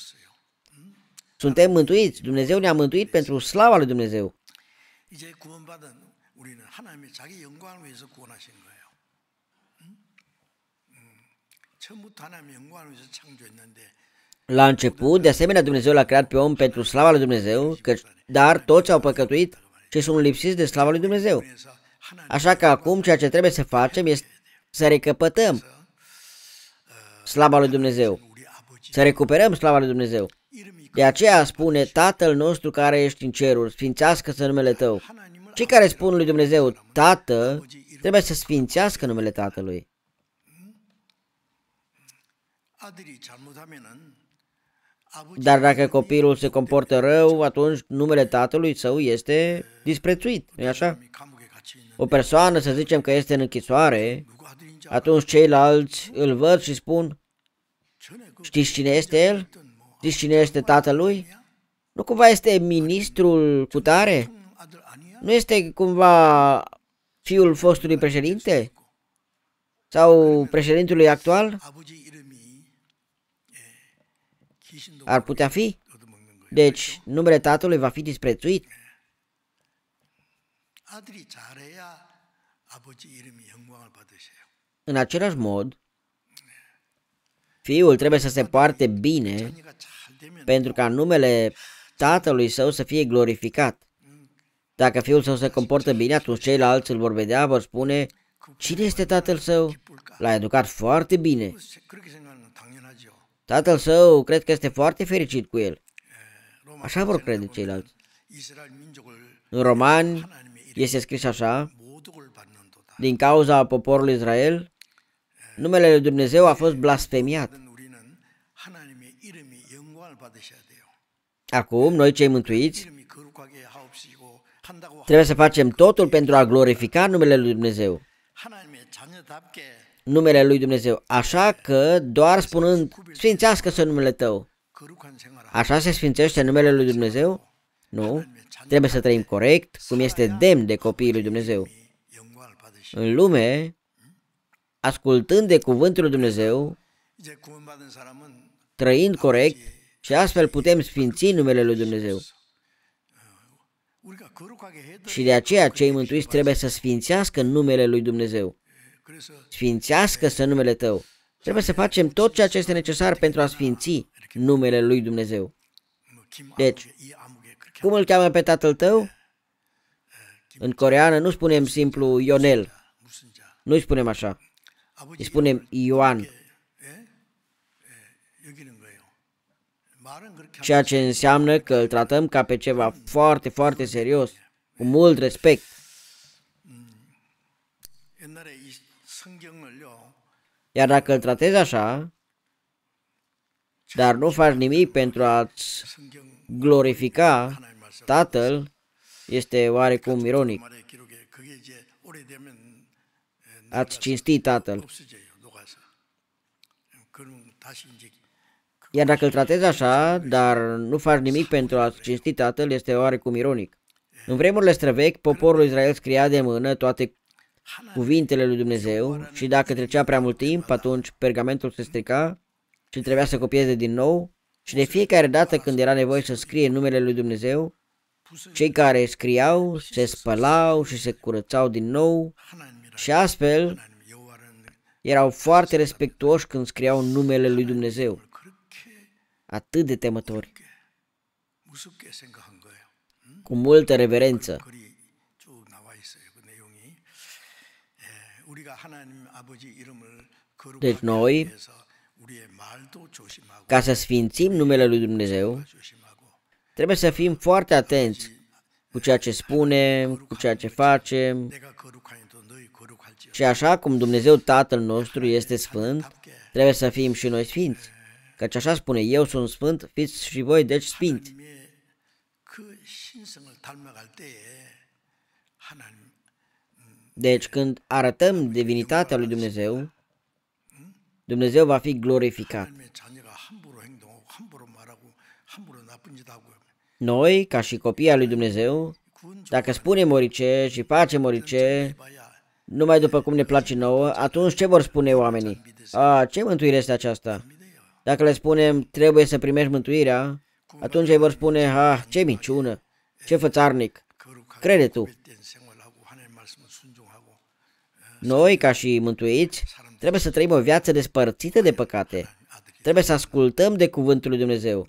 S1: suntem mântuiți. Dumnezeu ne-a mântuit pentru slava lui Dumnezeu. 자기 영광을 위해서
S2: 구원하신 거예요. 처음부터 하나님 영광을 위해서
S1: 창조했는데 la început, de asemenea, Dumnezeu l-a creat pe om pentru slava lui Dumnezeu, că, dar toți au păcătuit și sunt lipsiți de slava lui Dumnezeu. Așa că acum ceea ce trebuie să facem este să recăpătăm slava lui Dumnezeu, să recuperăm slava lui Dumnezeu. De aceea spune Tatăl nostru care ești în ceruri, sfințească-se numele Tău, cei care spun lui Dumnezeu Tată, trebuie să sfințească numele Tatălui. Dar dacă copilul se comportă rău, atunci numele tatălui său este disprețuit, nu așa? O persoană, să zicem că este în închisoare, atunci ceilalți îl văd și spun, știți cine este el? Știți cine este tatălui? Nu cumva este ministrul tare? Nu este cumva fiul fostului președinte? Sau președintului actual? Ar putea fi? Deci, numele tatălui va fi disprețuit? În același mod, fiul trebuie să se poarte bine pentru ca numele tatălui său să fie glorificat. Dacă fiul său se comportă bine, atunci ceilalți îl vor vedea, vor spune cine este tatăl său. L-a educat foarte bine. Tatăl său cred că este foarte fericit cu el. Așa vor crede ceilalți. În romani este scris așa, din cauza poporului Israel, numele lui Dumnezeu a fost blasfemiat. Acum, noi cei mântuiți, Trebuie să facem totul pentru a glorifica numele lui Dumnezeu. Numele lui Dumnezeu. Așa că doar spunând, sfințească-se numele tău. Așa se sfințește numele lui Dumnezeu? Nu. Trebuie să trăim corect, cum este demn de copiii lui Dumnezeu. În lume, ascultând de cuvântul lui Dumnezeu, trăind corect și astfel putem sfinți numele lui Dumnezeu. Și de aceea cei mântuiți trebuie să sfințească numele lui Dumnezeu. Sfințească-să numele tău. Trebuie să facem tot ceea ce este necesar pentru a sfinți numele lui Dumnezeu. Deci, cum îl cheamă pe tatăl tău? În coreană nu spunem simplu Ionel. Nu-i spunem așa. Îi spunem Ioan. Ceea ce înseamnă că îl tratăm ca pe ceva foarte, foarte serios. Cu mult respect. Iar dacă îl tratezi așa, dar nu faci nimic pentru a-ți glorifica Tatăl, este oarecum ironic. Ați cinstit Tatăl. Iar dacă îl tratezi așa, dar nu faci nimic pentru a-ți cinsti Tatăl, este oarecum ironic. În vremurile străvechi, poporul Israel scria de mână toate cuvintele lui Dumnezeu și dacă trecea prea mult timp, atunci pergamentul se strica și trebuia să copieze din nou și de fiecare dată când era nevoie să scrie numele lui Dumnezeu, cei care scriau se spălau și se curățau din nou și astfel erau foarte respectuoși când scriau numele lui Dumnezeu. Atât de temători cu multă reverență. Deci noi, ca să sfințim numele Lui Dumnezeu, trebuie să fim foarte atenți cu ceea ce spunem, cu ceea ce facem. Și așa cum Dumnezeu Tatăl nostru este sfânt, trebuie să fim și noi sfinți. Căci așa spune, eu sunt sfânt, fiți și voi deci sfinți.
S2: 신성을 닮아갈 때에
S1: 하나님 deci când arătăm divinitatea lui Dumnezeu, Dumnezeu va fi glorificat. Noi, ca și copii al lui Dumnezeu, dacă spunem orice și facem orice, numai după cum ne place nouă, atunci ce vor spune oamenii? A, ce mântuire este aceasta? Dacă le spunem trebuie să primești mântuirea, atunci ei vor spune, ah, ce minciună, ce fățarnic, crede tu. Noi, ca și mântuiți, trebuie să trăim o viață despărțită de păcate. Trebuie să ascultăm de cuvântul lui Dumnezeu.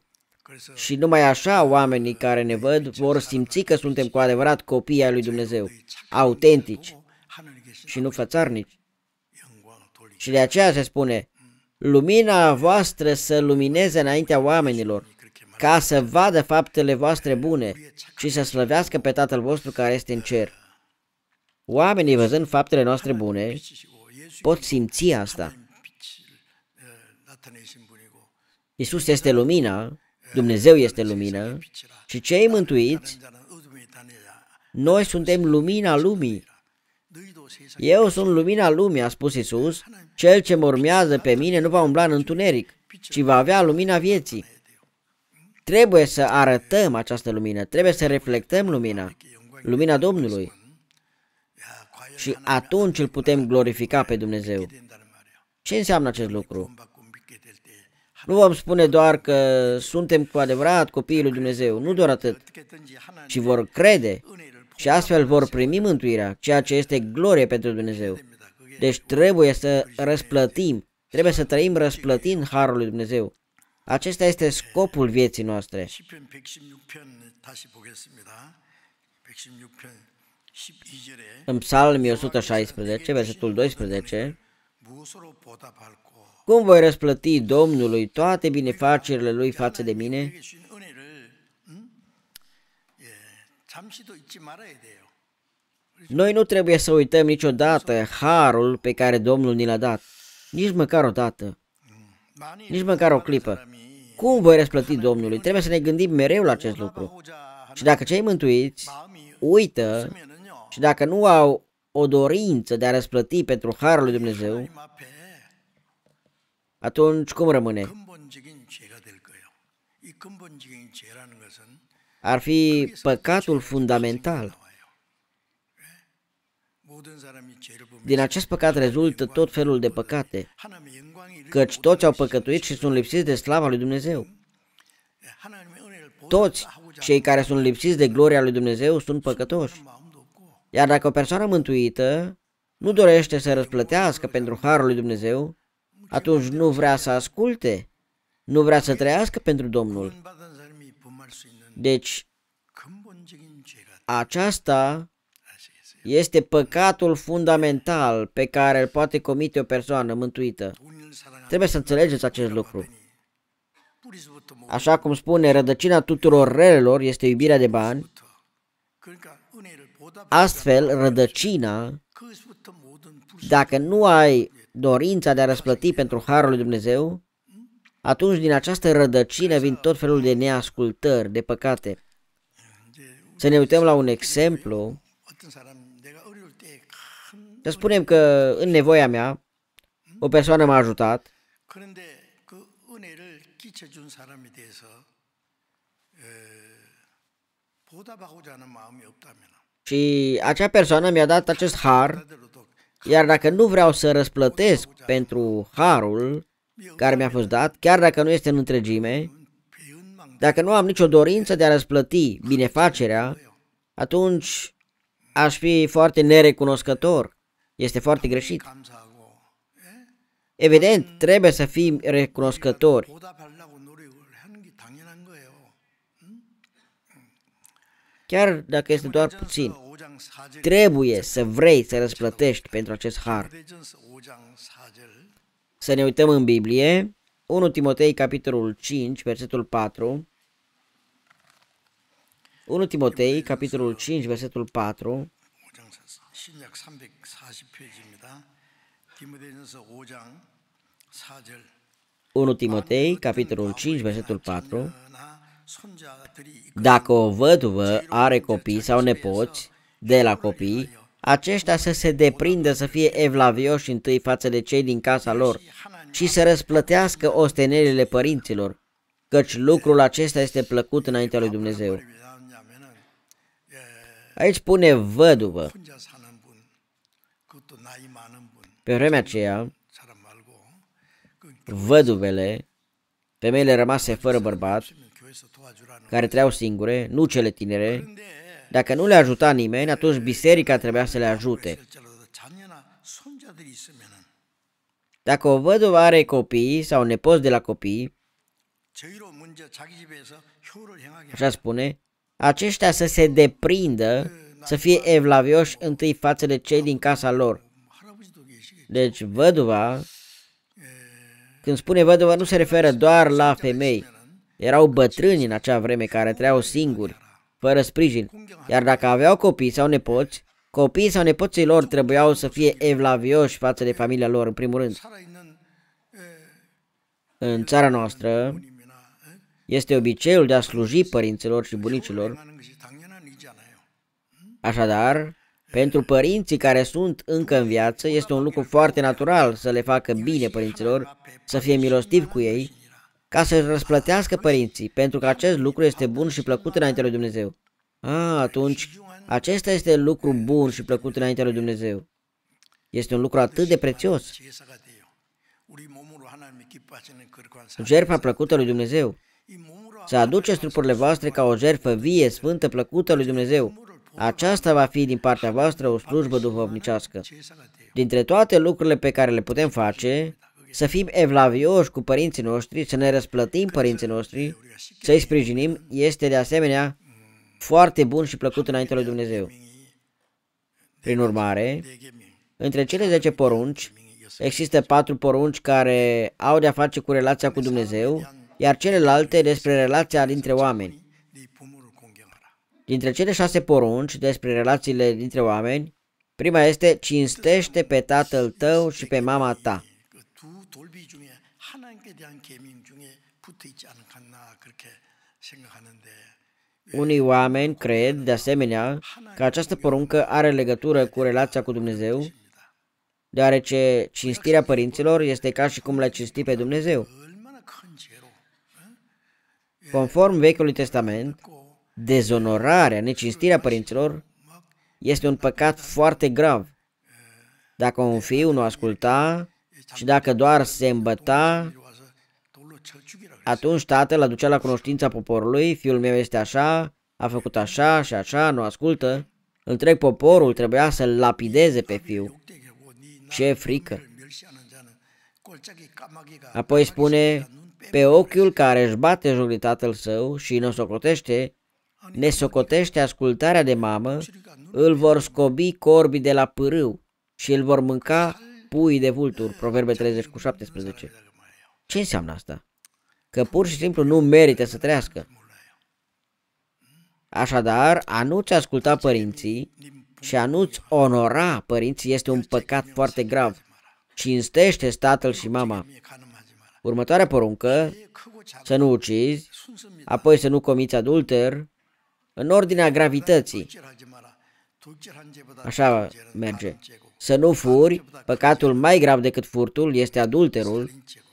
S1: Și numai așa oamenii care ne văd vor simți că suntem cu adevărat copii ai lui Dumnezeu, autentici și nu fățarnici. Și de aceea se spune, lumina voastră să lumineze înaintea oamenilor, ca să vadă faptele voastre bune și să slăvească pe Tatăl vostru care este în cer. Oamenii văzând faptele noastre bune pot simți asta. Isus este lumina, Dumnezeu este lumină și cei mântuiți, noi suntem lumina lumii. Eu sunt lumina lumii, a spus Isus. Cel ce mormează pe mine nu va umbla în întuneric, ci va avea lumina vieții. Trebuie să arătăm această lumină, trebuie să reflectăm lumina, lumina Domnului. Și atunci îl putem glorifica pe Dumnezeu. Ce înseamnă acest lucru? Nu vom spune doar că suntem cu adevărat copiii lui Dumnezeu, nu doar atât, ci vor crede și astfel vor primi mântuirea, ceea ce este glorie pentru Dumnezeu. Deci trebuie să răsplătim, trebuie să trăim răsplătind Harul lui Dumnezeu. Acesta este scopul vieții noastre. În Psalmii 116, versetul 12, cum voi răsplăti Domnului toate binefacerile Lui față de mine? Hmm? Noi nu trebuie să uităm niciodată harul pe care Domnul ni l-a dat, nici măcar o dată nici măcar o clipă. Cum voi răsplăti Domnului? Trebuie să ne gândim mereu la acest lucru. Și dacă cei mântuiți uită și dacă nu au o dorință de a răsplăti pentru Harul lui Dumnezeu, atunci cum rămâne? Ar fi păcatul fundamental. Din acest păcat rezultă tot felul de păcate căci toți au păcătuit și sunt lipsiți de slava lui Dumnezeu. Toți cei care sunt lipsiți de gloria lui Dumnezeu sunt păcătoși. Iar dacă o persoană mântuită nu dorește să răsplătească pentru harul lui Dumnezeu, atunci nu vrea să asculte, nu vrea să trăiască pentru Domnul. Deci, aceasta este păcatul fundamental pe care îl poate comite o persoană mântuită. Trebuie să înțelegeți acest lucru. Așa cum spune, rădăcina tuturor relelor este iubirea de bani. Astfel, rădăcina, dacă nu ai dorința de a răsplăti pentru harul lui Dumnezeu, atunci din această rădăcină vin tot felul de neascultări, de păcate. Să ne uităm la un exemplu. Să spunem că în nevoia mea, o persoană m-a ajutat. Și acea persoană mi-a dat acest har, iar dacă nu vreau să răsplătesc pentru harul care mi-a fost dat, chiar dacă nu este în întregime, dacă nu am nicio dorință de a răsplăti binefacerea, atunci aș fi foarte nerecunoscător. Este foarte greșit. Evident, trebuie să fim recunoscători. Chiar dacă este doar puțin, trebuie să vrei să răsplătești pentru acest har. Să ne uităm în Biblie, 1 Timotei capitolul 5, versetul 4. 1 Timotei capitolul 5, versetul 4. 1 Timotei, capitolul 5, versetul 4, dacă o văduvă are copii sau nepoți de la copii, aceștia să se deprindă să fie evlavioși întâi față de cei din casa lor și să răsplătească ostenerile părinților, căci lucrul acesta este plăcut înaintea lui Dumnezeu. Aici spune văduvă. Pe vremea aceea, văduvele, femeile rămase fără bărbat, care treau singure, nu cele tinere, dacă nu le ajuta nimeni, atunci biserica trebuia să le ajute. Dacă o văduvă are copii sau nepoți de la copii, așa spune, aceștia să se deprindă, să fie evlavioși întâi față de cei din casa lor. Deci văduva, când spune văduva, nu se referă doar la femei. Erau bătrâni în acea vreme care trăiau singuri, fără sprijin. Iar dacă aveau copii sau nepoți, copiii sau nepoții lor trebuiau să fie evlavioși față de familia lor, în primul rând. În țara noastră este obiceiul de a sluji părinților și bunicilor. Așadar, pentru părinții care sunt încă în viață, este un lucru foarte natural să le facă bine părinților, să fie milostiv cu ei, ca să răsplătească părinții, pentru că acest lucru este bun și plăcut înaintea lui Dumnezeu. A, atunci, acesta este lucru bun și plăcut înaintea lui Dumnezeu. Este un lucru atât de prețios. Jertfa plăcută lui Dumnezeu. Să aduceți trupurile voastre ca o jertfă vie, sfântă, plăcută lui Dumnezeu. Aceasta va fi din partea voastră o slujbă duhovnicească. Dintre toate lucrurile pe care le putem face, să fim evlavioși cu părinții noștri, să ne răsplătim părinții noștri, să-i sprijinim, este de asemenea foarte bun și plăcut înainte lui Dumnezeu. Prin urmare, între cele 10 porunci, există patru porunci care au de-a face cu relația cu Dumnezeu, iar celelalte despre relația dintre oameni. Dintre cele șase porunci despre relațiile dintre oameni, prima este cinstește pe tatăl tău și pe mama ta. Unii oameni cred, de asemenea, că această poruncă are legătură cu relația cu Dumnezeu, deoarece cinstirea părinților este ca și cum le-a cinsti pe Dumnezeu. Conform Vechiului Testament, dezonorarea, necinstirea părinților este un păcat foarte grav. Dacă un fiu nu asculta și dacă doar se îmbăta, atunci tatăl aducea la cunoștința poporului, fiul meu este așa, a făcut așa și așa, nu ascultă. Întreg poporul trebuia să-l lapideze pe fiu. Ce frică! Apoi spune, pe ochiul care își bate joc de tatăl său și îl socotește, nesocotește ascultarea de mamă, îl vor scobi corbi de la pârâu și îl vor mânca pui de vulturi, Proverbe 30 cu 17. Ce înseamnă asta? Că pur și simplu nu merită să trăiască. Așadar, a nu-ți asculta părinții și a nu-ți onora părinții este un păcat foarte grav. Cinstește tatăl și mama. Următoarea poruncă, să nu ucizi, apoi să nu comiți adulter, în ordinea gravității. Așa merge. Să nu furi, păcatul mai grav decât furtul este adulterul,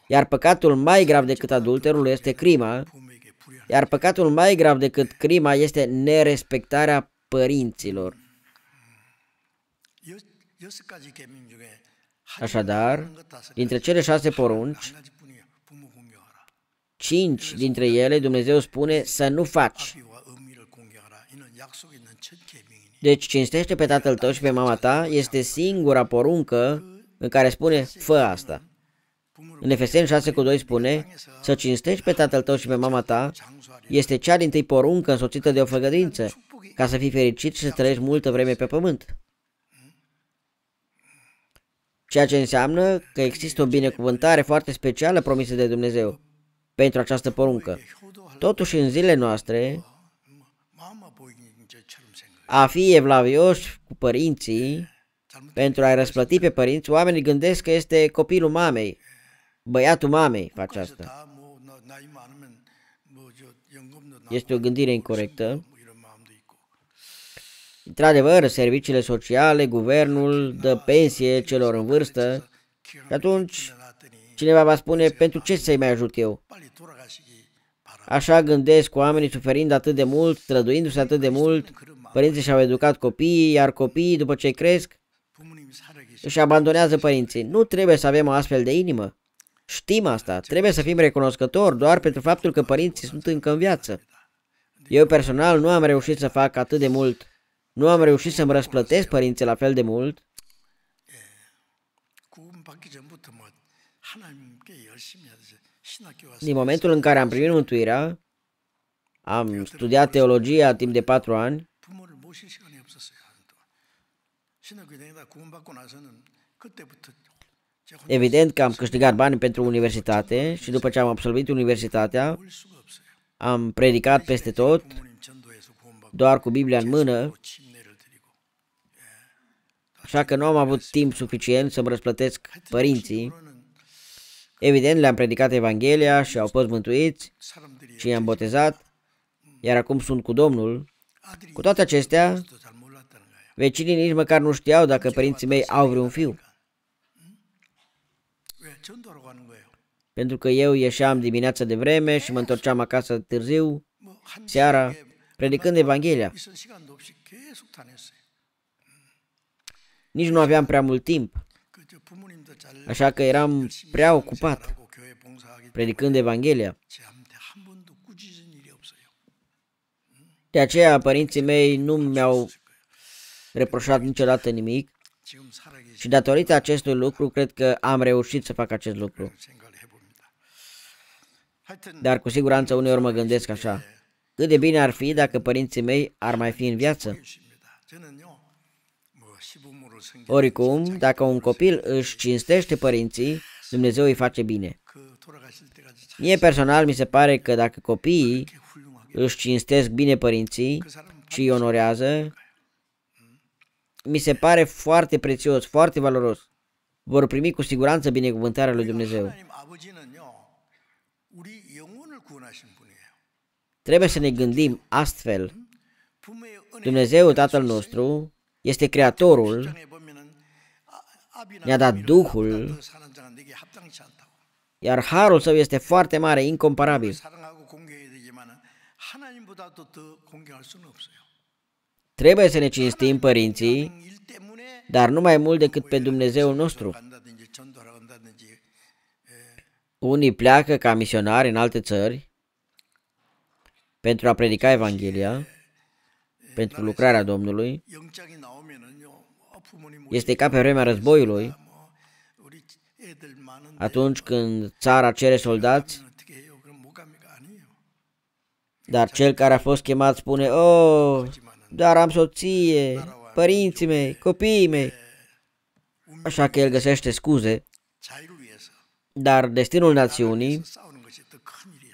S1: iar păcatul mai grav decât adulterul este crima, iar păcatul mai grav decât crima este nerespectarea părinților. Așadar, dintre cele șase porunci, cinci dintre ele Dumnezeu spune să nu faci. Deci cinstește pe tatăl tău și pe mama ta este singura poruncă în care spune fă asta. În Efeseni 6 cu 2 spune să cinstești pe tatăl tău și pe mama ta este cea din tâi poruncă însoțită de o făgădință ca să fii fericit și să trăiești multă vreme pe pământ. Ceea ce înseamnă că există o binecuvântare foarte specială promisă de Dumnezeu pentru această poruncă. Totuși, în zilele noastre, a fi evlavioși cu părinții pentru a-i răsplăti pe părinți, oamenii gândesc că este copilul mamei, băiatul mamei face asta. Este o gândire incorrectă. Într-adevăr, serviciile sociale, guvernul dă pensie celor în vârstă și atunci cineva va spune, pentru ce să-i mai ajut eu? Așa gândesc oamenii suferind atât de mult, străduindu-se atât de mult, Părinții și-au educat copiii, iar copiii, după ce cresc, își abandonează părinții. Nu trebuie să avem o astfel de inimă. Știm asta. Trebuie să fim recunoscători doar pentru faptul că părinții sunt încă în viață. Eu personal nu am reușit să fac atât de mult. Nu am reușit să-mi răsplătesc părinții la fel de mult. Din momentul în care am primit mântuirea, am studiat teologia timp de patru ani,
S2: 오신 시간이 없었어요.
S1: 구원받고 나서는 그때부터 Evident că am câștigat bani pentru universitate și după ce am absolvit universitatea, am predicat peste tot, doar cu Biblia în mână, așa că nu am avut timp suficient să-mi răsplătesc părinții. Evident, le-am predicat Evanghelia și au fost mântuiți și i-am botezat, iar acum sunt cu Domnul. Cu toate acestea, vecinii nici măcar nu știau dacă părinții mei au vreun fiu. Hm? Pentru că eu ieșeam dimineața de vreme și mă întorceam acasă târziu, seara, predicând Evanghelia. Nici nu hm. aveam prea mult timp, așa că eram prea ocupat predicând Evanghelia. De aceea părinții mei nu mi-au reproșat niciodată nimic și datorită acestui lucru cred că am reușit să fac acest lucru. Dar cu siguranță uneori mă gândesc așa. Cât de bine ar fi dacă părinții mei ar mai fi în viață? Oricum, dacă un copil își cinstește părinții, Dumnezeu îi face bine. Mie personal mi se pare că dacă copiii își cinstesc bine părinții și îi onorează, mi se pare foarte prețios, foarte valoros. Vor primi cu siguranță binecuvântarea lui Dumnezeu. Trebuie să ne gândim astfel. Dumnezeu, Tatăl nostru, este Creatorul, ne-a dat Duhul, iar harul său este foarte mare, incomparabil. Trebuie să ne cinstim părinții, dar nu mai mult decât pe Dumnezeul nostru. Unii pleacă ca misionari în alte țări pentru a predica Evanghelia, pentru lucrarea Domnului. Este ca pe vremea războiului, atunci când țara cere soldați dar cel care a fost chemat spune, Oh, dar am soție, părinții mei, copiii mei. Așa că el găsește scuze, dar destinul națiunii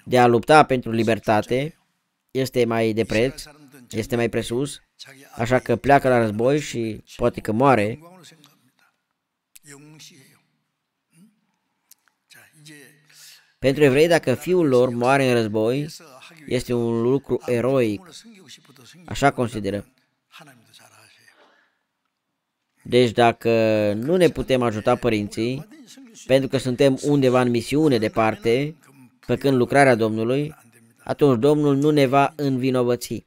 S1: de a lupta pentru libertate este mai de preț, este mai presus, așa că pleacă la război și poate că moare. Pentru evrei, dacă fiul lor moare în război, este un lucru eroic. Așa consideră. Deci dacă nu ne putem ajuta părinții, pentru că suntem undeva în misiune departe, făcând lucrarea Domnului, atunci Domnul nu ne va învinovăți.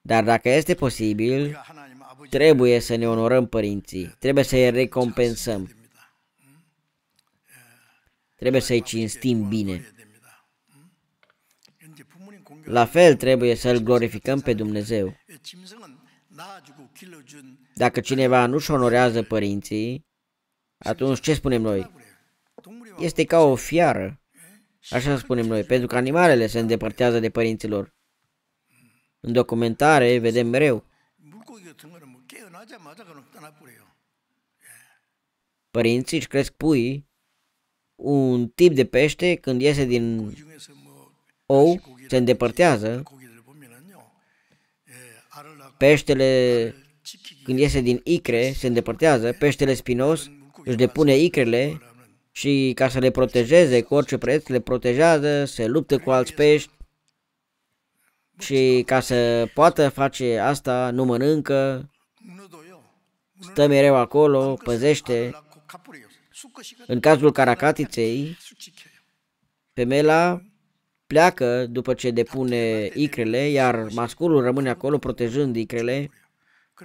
S1: Dar dacă este posibil, adică trebuie să ne onorăm părinții, trebuie să-i recompensăm, da. mm? trebuie să-i cinstim bine. La fel trebuie să-L glorificăm pe Dumnezeu. Dacă cineva nu-și onorează părinții, atunci ce spunem noi? Este ca o fiară, așa spunem noi, pentru că animalele se îndepărtează de părinților. În documentare vedem mereu. Părinții își cresc pui, un tip de pește când iese din ou se îndepărtează, peștele, când iese din icre, se îndepărtează, peștele spinos își depune icrele și ca să le protejeze cu orice preț, le protejează, se luptă cu alți pești și ca să poată face asta, nu mănâncă, stă mereu acolo, păzește. În cazul caracatiței, femela pleacă după ce depune icrele, iar masculul rămâne acolo protejând icrele,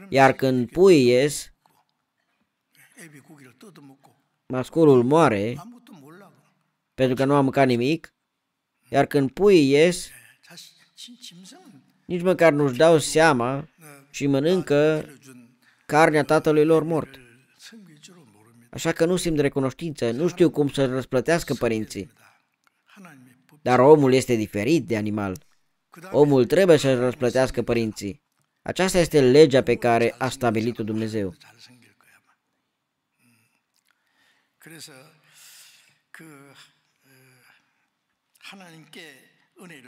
S1: iar când puii ies, masculul moare pentru că deci nu a mâncat nimic, mm. iar când puii ies, eh, nici măcar nu-și dau seama eh, și mănâncă carnea tatălui lor eh, mort. Așa că nu simt recunoștință, nu știu cum să răsplătească părinții. Dar omul este diferit de animal. Omul trebuie să-și răsplătească părinții. Aceasta este legea pe care a stabilit-o Dumnezeu.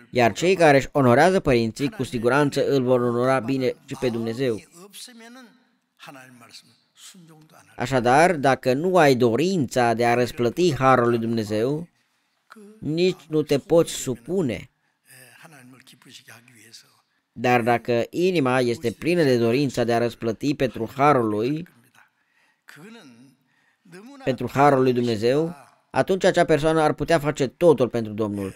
S1: Iar cei care își onorează părinții, cu siguranță îl vor onora bine și pe Dumnezeu. Așadar, dacă nu ai dorința de a răsplăti harul lui Dumnezeu, nici nu te poți supune. Dar dacă inima este plină de dorința de a răsplăti pentru harul lui, pentru harul lui Dumnezeu, atunci acea persoană ar putea face totul pentru Domnul.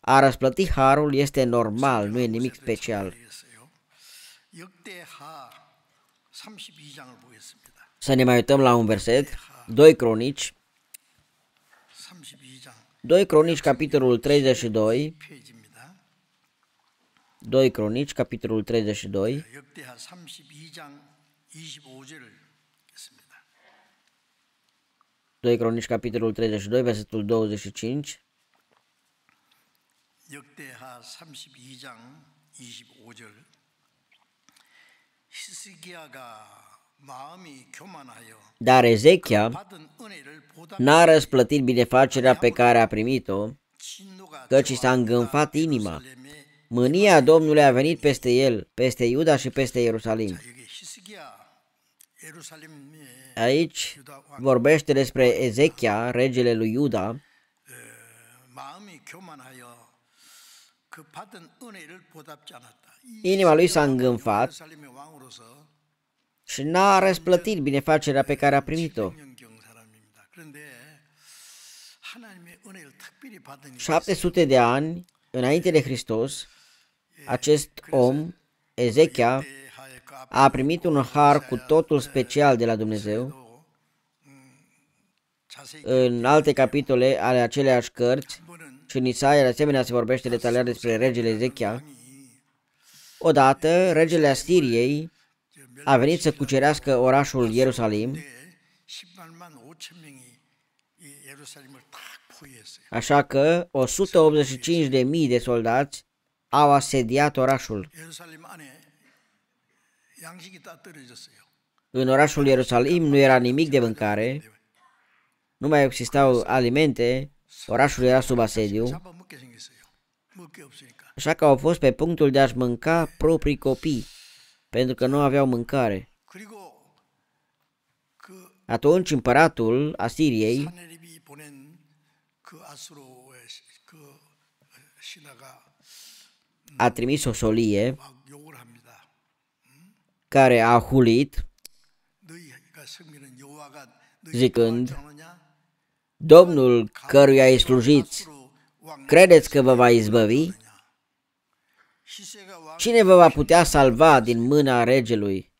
S1: A răsplăti harul este normal, nu e nimic special. Să ne mai uităm la un verset, 2 Cronici, 2 Cronici, capitolul 32, 2 Cronici, capitolul 32, 2 Cronici, capitolul 32, versetul 25.
S2: 역대하 32장 25절 히스기야가
S1: dar Ezechia n-a răsplătit binefacerea pe care a primit-o, căci s-a îngânfat inima. Mânia Domnului a venit peste el, peste Iuda și peste Ierusalim. Aici vorbește despre Ezechia, regele lui Iuda, Inima lui s-a îngânfat și n-a răsplătit binefacerea pe care a primit-o. 700 de ani înainte de Hristos, acest om, Ezechia, a primit un har cu totul special de la Dumnezeu. În alte capitole ale aceleași cărți, și în Isaia, de asemenea, se vorbește detaliat despre regele Ezechia. Odată, regele Asiriei a venit să cucerească orașul Ierusalim. Așa că 185.000 de soldați au asediat orașul. În orașul Ierusalim nu era nimic de mâncare, nu mai existau alimente, orașul era sub asediu, așa că au fost pe punctul de a-și mânca proprii copii pentru că nu aveau mâncare. Atunci împăratul Asiriei eh, a trimis o solie hmm? care a hulit zicând Domnul căruia ai slujiți, credeți că vă va izbăvi? Cine vă va putea salva din mâna regelui?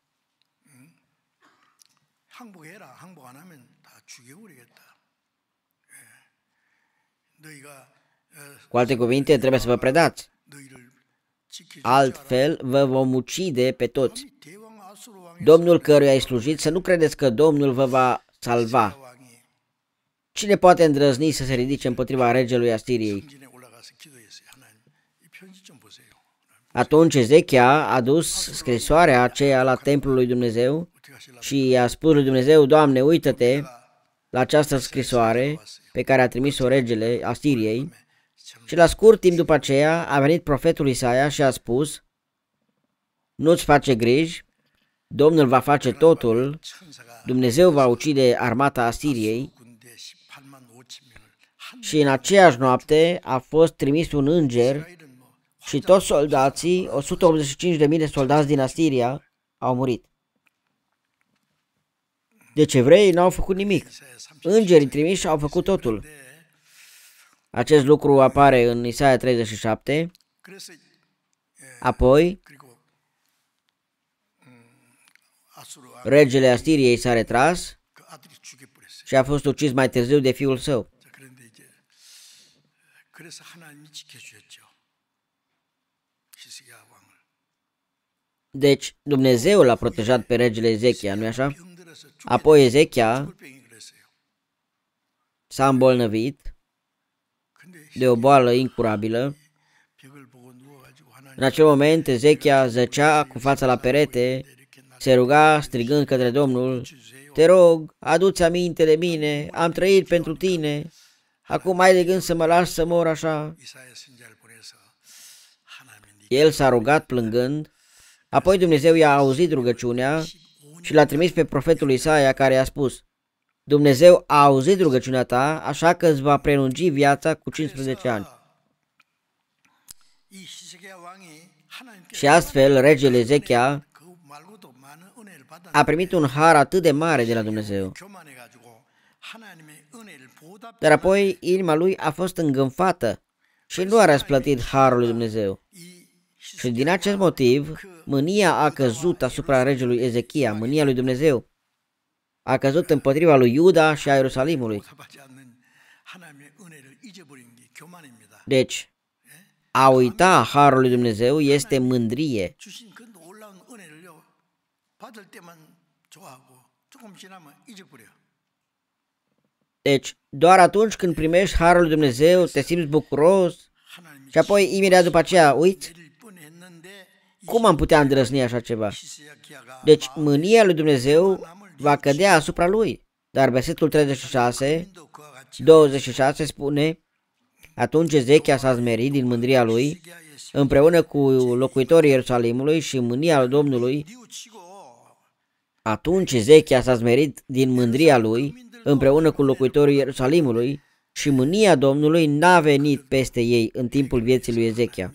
S1: Da, eh, eh, Cu alte cuvinte, trebuie să vă predați. Altfel vă vom ucide pe toți. Domnul căruia ai slujit, să nu credeți că Domnul vă va salva. Cine poate îndrăzni să se ridice împotriva regelui Astiriei? Atunci Ezechia a dus scrisoarea aceea la templul lui Dumnezeu și i-a spus lui Dumnezeu, Doamne, uită-te la această scrisoare pe care a trimis-o regele Asiriei. Și la scurt timp după aceea a venit profetul Isaia și a spus, nu-ți face griji, Domnul va face totul, Dumnezeu va ucide armata Asiriei și în aceeași noapte a fost trimis un înger și toți soldații, 185.000 de soldați din Asiria, au murit. Deci evreii n-au făcut nimic. Îngerii trimiși au făcut totul. Acest lucru apare în Isaia 37. Apoi, regele Asiriei s-a retras și a fost ucis mai târziu de fiul său. Deci Dumnezeu l-a protejat pe regele Ezechia, nu-i așa? Apoi Ezechia s-a îmbolnăvit de o boală incurabilă. În acel moment Ezechia zăcea cu fața la perete, se ruga strigând către Domnul, Te rog, adu-ți aminte de mine, am trăit pentru tine, acum ai de gând să mă lași să mor așa. El s-a rugat plângând Apoi Dumnezeu i-a auzit rugăciunea și l-a trimis pe profetul Isaia care i-a spus Dumnezeu a auzit rugăciunea ta, așa că îți va prelungi viața cu 15 ani. Și astfel, regele Ezechia a primit un har atât de mare de la Dumnezeu. Dar apoi inima lui a fost îngânfată și nu a răsplătit harul lui Dumnezeu. Și din acest motiv, mânia a căzut asupra regelui Ezechia, mânia lui Dumnezeu. A căzut împotriva lui Iuda și a Ierusalimului. Deci, a uita harul lui Dumnezeu este mândrie. Deci, doar atunci când primești harul lui Dumnezeu, te simți bucuros și apoi imediat după aceea uiți. Cum am putea îndrăzni așa ceva? Deci mânia lui Dumnezeu va cădea asupra lui. Dar versetul 36, 26 spune, atunci Ezechia s-a zmerit din mândria lui, împreună cu locuitorii Ierusalimului și mânia al Domnului. Atunci Ezechia s-a zmerit din mândria lui, împreună cu locuitorii Ierusalimului, și mânia Domnului n-a venit peste ei în timpul vieții lui Ezechia.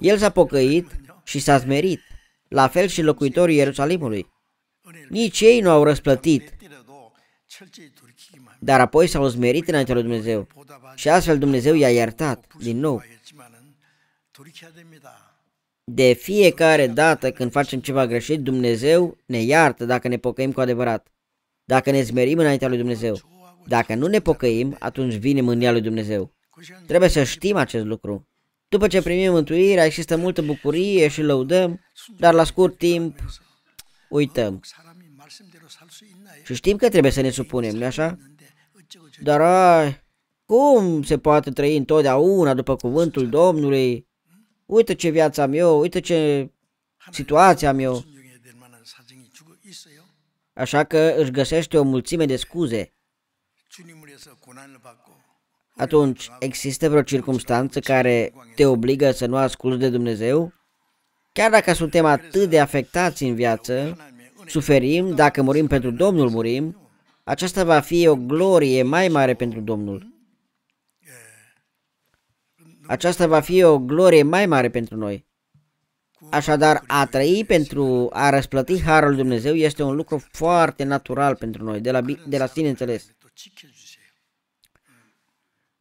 S1: El s-a pocăit și s-a zmerit, la fel și locuitorii Ierusalimului. Nici ei nu au răsplătit, dar apoi s-au zmerit înaintea lui Dumnezeu și astfel Dumnezeu i-a iertat din nou. De fiecare dată când facem ceva greșit, Dumnezeu ne iartă dacă ne pocăim cu adevărat, dacă ne zmerim înaintea lui Dumnezeu. Dacă nu ne pocăim, atunci vine mânia lui Dumnezeu. Trebuie să știm acest lucru. După ce primim mântuirea, există multă bucurie și lăudăm, dar la scurt timp uităm. Și știm că trebuie să ne supunem, nu așa? Dar ai, cum se poate trăi întotdeauna după cuvântul Domnului? Uite ce viața am eu, uite ce situația am eu. Așa că își găsește o mulțime de scuze. Atunci, există vreo circunstanță care te obligă să nu asculți de Dumnezeu? Chiar dacă suntem atât de afectați în viață, suferim, dacă murim pentru Domnul murim, aceasta va fi o glorie mai mare pentru Domnul. Aceasta va fi o glorie mai mare pentru noi. Așadar, a trăi pentru a răsplăti Harul Dumnezeu este un lucru foarte natural pentru noi, de la, de la sine înțeles.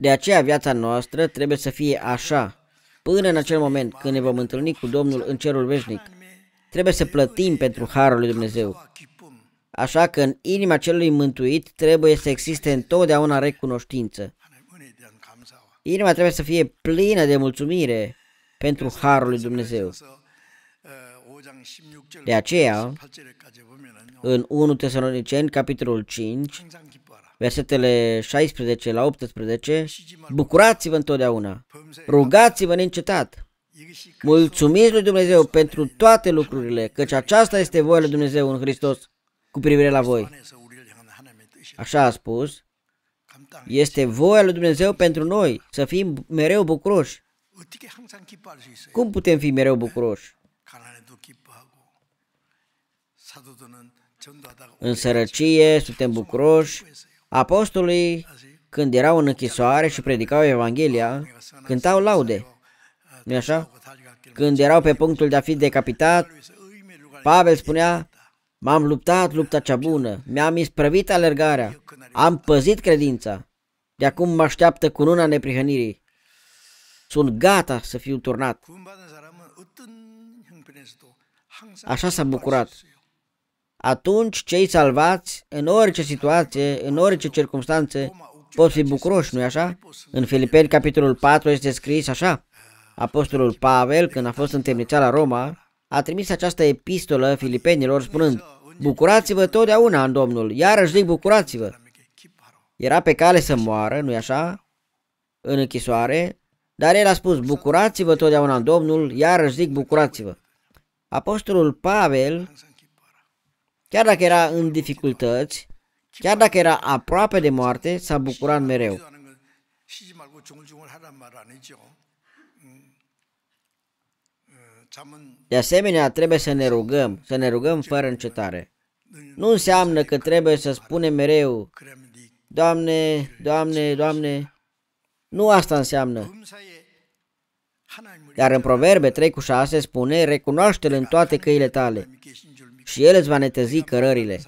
S1: De aceea viața noastră trebuie să fie așa, până în acel moment când ne vom întâlni cu Domnul în cerul veșnic. Trebuie să plătim pentru harul lui Dumnezeu. Așa că în inima celui mântuit trebuie să existe întotdeauna recunoștință. Inima trebuie să fie plină de mulțumire pentru harul lui Dumnezeu. De aceea, în 1 Tesaloniceni, capitolul 5, versetele 16 la 18, bucurați-vă întotdeauna, rugați-vă neîncetat, mulțumiți lui Dumnezeu pentru toate lucrurile, căci aceasta este voia lui Dumnezeu în Hristos cu privire la voi. Așa a spus, este voia lui Dumnezeu pentru noi să fim mereu bucuroși. Cum putem fi mereu bucuroși? În sărăcie suntem bucuroși, Apostolii, când erau în închisoare și predicau Evanghelia, cântau laude. nu așa? Când erau pe punctul de a fi decapitat, Pavel spunea, M-am luptat lupta cea bună, mi-am isprăvit alergarea, am păzit credința. De acum mă așteaptă luna neprihănirii. Sunt gata să fiu turnat. Așa s-a bucurat atunci cei salvați, în orice situație, în orice circunstanțe, pot fi bucuroși, nu-i așa? În Filipeni, capitolul 4, este scris așa. Apostolul Pavel, când a fost întemnițat la Roma, a trimis această epistolă filipenilor spunând Bucurați-vă totdeauna în Domnul, iarăși zic bucurați-vă. Era pe cale să moară, nu-i așa? În închisoare, dar el a spus Bucurați-vă totdeauna în Domnul, iarăși zic bucurați-vă. Apostolul Pavel Chiar dacă era în dificultăți, chiar dacă era aproape de moarte, s-a bucurat mereu. De asemenea, trebuie să ne rugăm, să ne rugăm fără încetare. Nu înseamnă că trebuie să spunem mereu, Doamne, Doamne, Doamne. Nu asta înseamnă. Dar în Proverbe 3 cu 6 spune, recunoaște-L în toate căile tale și El îți va netezi cărările.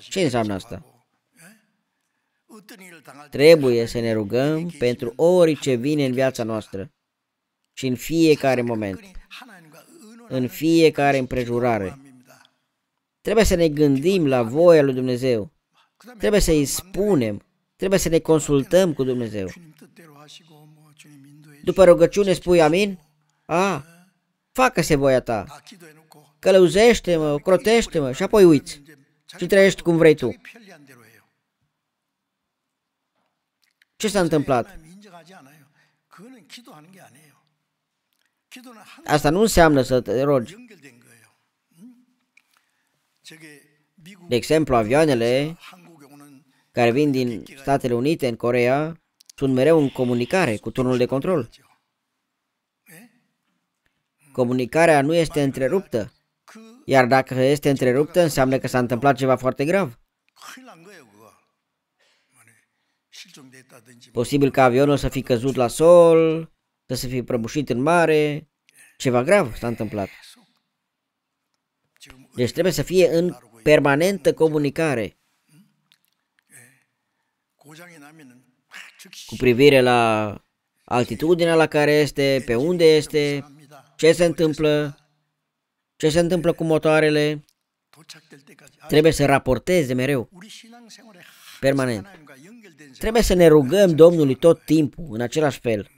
S1: Ce înseamnă asta? Trebuie să ne rugăm pentru orice vine în viața noastră și în fiecare moment, în fiecare împrejurare. Trebuie să ne gândim la voia lui Dumnezeu. Trebuie să îi spunem, trebuie să ne consultăm cu Dumnezeu. După rugăciune spui amin? A, Facă-se voia ta. Călăuzește-mă, crotește-mă și apoi uiți. Și trăiești cum vrei tu. Ce s-a întâmplat? Asta nu înseamnă să te rogi. De exemplu, avioanele care vin din Statele Unite în Corea sunt mereu în comunicare cu turnul de control comunicarea nu este întreruptă. Iar dacă este întreruptă, înseamnă că s-a întâmplat ceva foarte grav. Posibil ca avionul să fi căzut la sol, să se fi prăbușit în mare, ceva grav s-a întâmplat. Deci trebuie să fie în permanentă comunicare. Cu privire la altitudinea la care este, pe unde este, ce se întâmplă, ce se întâmplă cu motoarele, trebuie să raporteze mereu, permanent. Trebuie să ne rugăm Domnului tot timpul, în același fel,